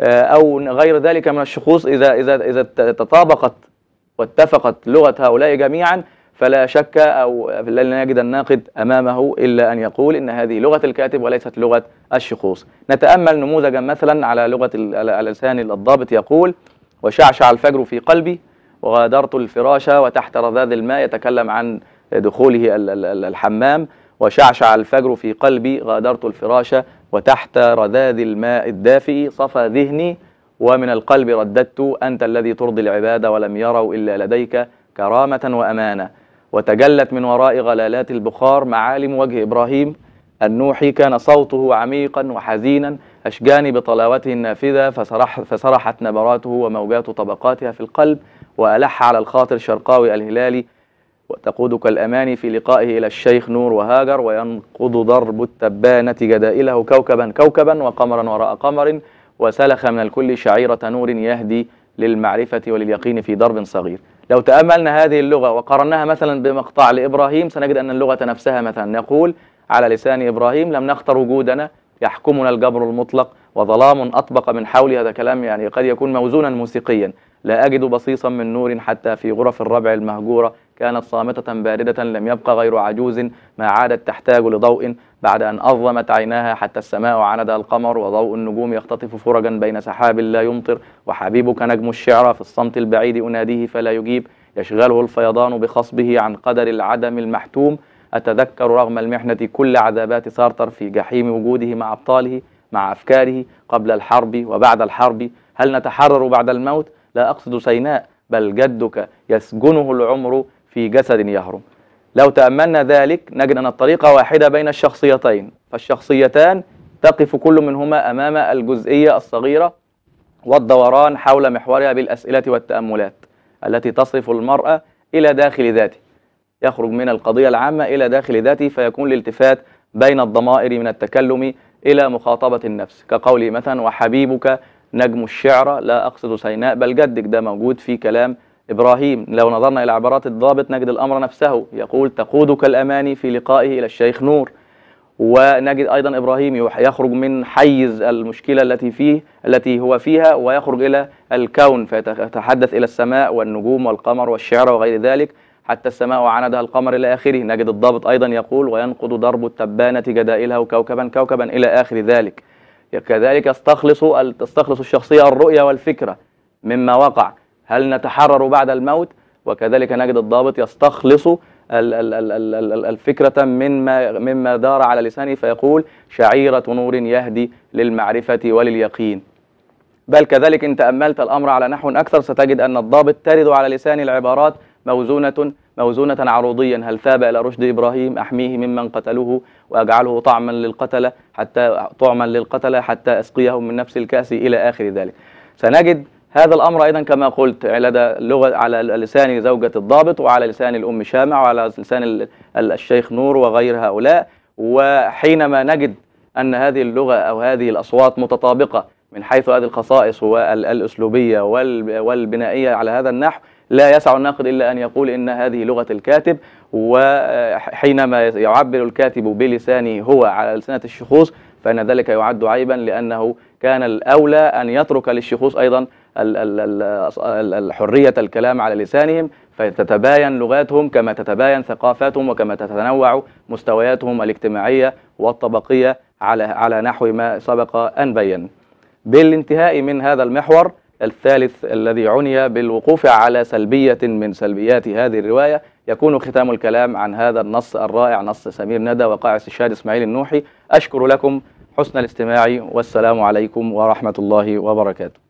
آه، أو غير ذلك من الشخوص إذا إذا إذا تطابقت واتفقت لغة هؤلاء جميعا فلا شك أو لن يجد الناقد أمامه إلا أن يقول إن هذه لغة الكاتب وليست لغة الشخوص نتأمل نموذجا مثلا على لغة على لسان الضابط يقول وشعشع الفجر في قلبي وغادرت الفراش وتحت رذاذ الماء يتكلم عن دخوله الحمام وشعشع الفجر في قلبي غادرت الفراش وتحت رذاذ الماء الدافئ صفى ذهني ومن القلب رددت أنت الذي ترضي العباد ولم يروا إلا لديك كرامة وأمانة وتجلت من وراء غلالات البخار معالم وجه إبراهيم النوحي كان صوته عميقا وحزينا أشجاني بطلاوته النافذة فسرح فسرحت نبراته وموجات طبقاتها في القلب وألح على الخاطر شرقاوي الهلالي وتقودك الأماني في لقائه إلى الشيخ نور وهاجر وينقض ضرب التبانة جدائله كوكبا كوكبا وقمرا وراء قمر وسلخ من الكل شعيرة نور يهدي للمعرفة ولليقين في ضرب صغير لو تأملنا هذه اللغة وقرناها مثلا بمقطع لإبراهيم سنجد أن اللغة نفسها مثلا نقول على لسان إبراهيم لم نختر وجودنا يحكمنا الجبر المطلق وظلام أطبق من حولي هذا كلام يعني قد يكون موزونا موسيقيا لا أجد بصيصا من نور حتى في غرف الربع المهجورة كانت صامتة باردة لم يبقى غير عجوز ما عادت تحتاج لضوء بعد أن أظلمت عيناها حتى السماء عندها القمر وضوء النجوم يختطف فرجا بين سحاب لا يمطر وحبيبك نجم الشعر في الصمت البعيد أناديه فلا يجيب يشغله الفيضان بخصبه عن قدر العدم المحتوم أتذكر رغم المحنة كل عذابات سارتر في جحيم وجوده مع أبطاله مع أفكاره قبل الحرب وبعد الحرب هل نتحرر بعد الموت؟ لا أقصد سيناء بل جدك يسجنه العمر في جسد يهرم لو تأملنا ذلك نجد أن الطريقة واحدة بين الشخصيتين فالشخصيتان تقف كل منهما أمام الجزئية الصغيرة والدوران حول محورها بالأسئلة والتأملات التي تصرف المرأة إلى داخل ذاته يخرج من القضية العامة إلى داخل ذاته فيكون الالتفات بين الضمائر من التكلم إلى مخاطبة النفس كقولي مثلا وحبيبك نجم الشعر لا أقصد سيناء بل جدك ده موجود في كلام إبراهيم لو نظرنا إلى عبارات الضابط نجد الأمر نفسه يقول تقودك الأماني في لقائه إلى الشيخ نور ونجد أيضا إبراهيم يخرج من حيز المشكلة التي فيه التي هو فيها ويخرج إلى الكون فيتحدث إلى السماء والنجوم والقمر والشعر وغير ذلك حتى السماء وعندها القمر إلى آخره نجد الضابط أيضا يقول وينقض ضرب التبانة جدائلها كوكبا كوكبا إلى آخر ذلك كذلك يستخلص تستخلص الشخصية الرؤية والفكرة مما وقع هل نتحرر بعد الموت وكذلك نجد الضابط يستخلص الفكرة مما, مما دار على لسانه فيقول شعيرة نور يهدي للمعرفة ولليقين بل كذلك إن تأملت الأمر على نحو أكثر ستجد أن الضابط ترد على لسان العبارات موزونة موزونة عروضيا هل ثاب إلى رشد إبراهيم أحميه ممن قتلوه وأجعله طعما للقتلة حتى طعما للقتلة حتى أسقيهم من نفس الكأس إلى آخر ذلك سنجد هذا الأمر أيضا كما قلت لدى لغة على لسان زوجة الضابط وعلى لسان الأم شامع وعلى لسان الشيخ نور وغير هؤلاء وحينما نجد أن هذه اللغة أو هذه الأصوات متطابقة من حيث هذه الخصائص والأسلوبية والبنائية على هذا النحو لا يسع الناقد إلا أن يقول إن هذه لغة الكاتب وحينما يعبر الكاتب بلسانه هو على ألسنة الشخوص فإن ذلك يعد عيبا لأنه كان الأولى أن يترك للشخوص أيضا الحرية الكلام على لسانهم فتتباين لغاتهم كما تتباين ثقافاتهم وكما تتنوع مستوياتهم الاجتماعية والطبقية على على نحو ما سبق أن بين بالانتهاء من هذا المحور الثالث الذي عني بالوقوف على سلبية من سلبيات هذه الرواية يكون ختام الكلام عن هذا النص الرائع نص سمير ندى وقاع استشهاد إسماعيل النوحي أشكر لكم حسن الاستماع والسلام عليكم ورحمة الله وبركاته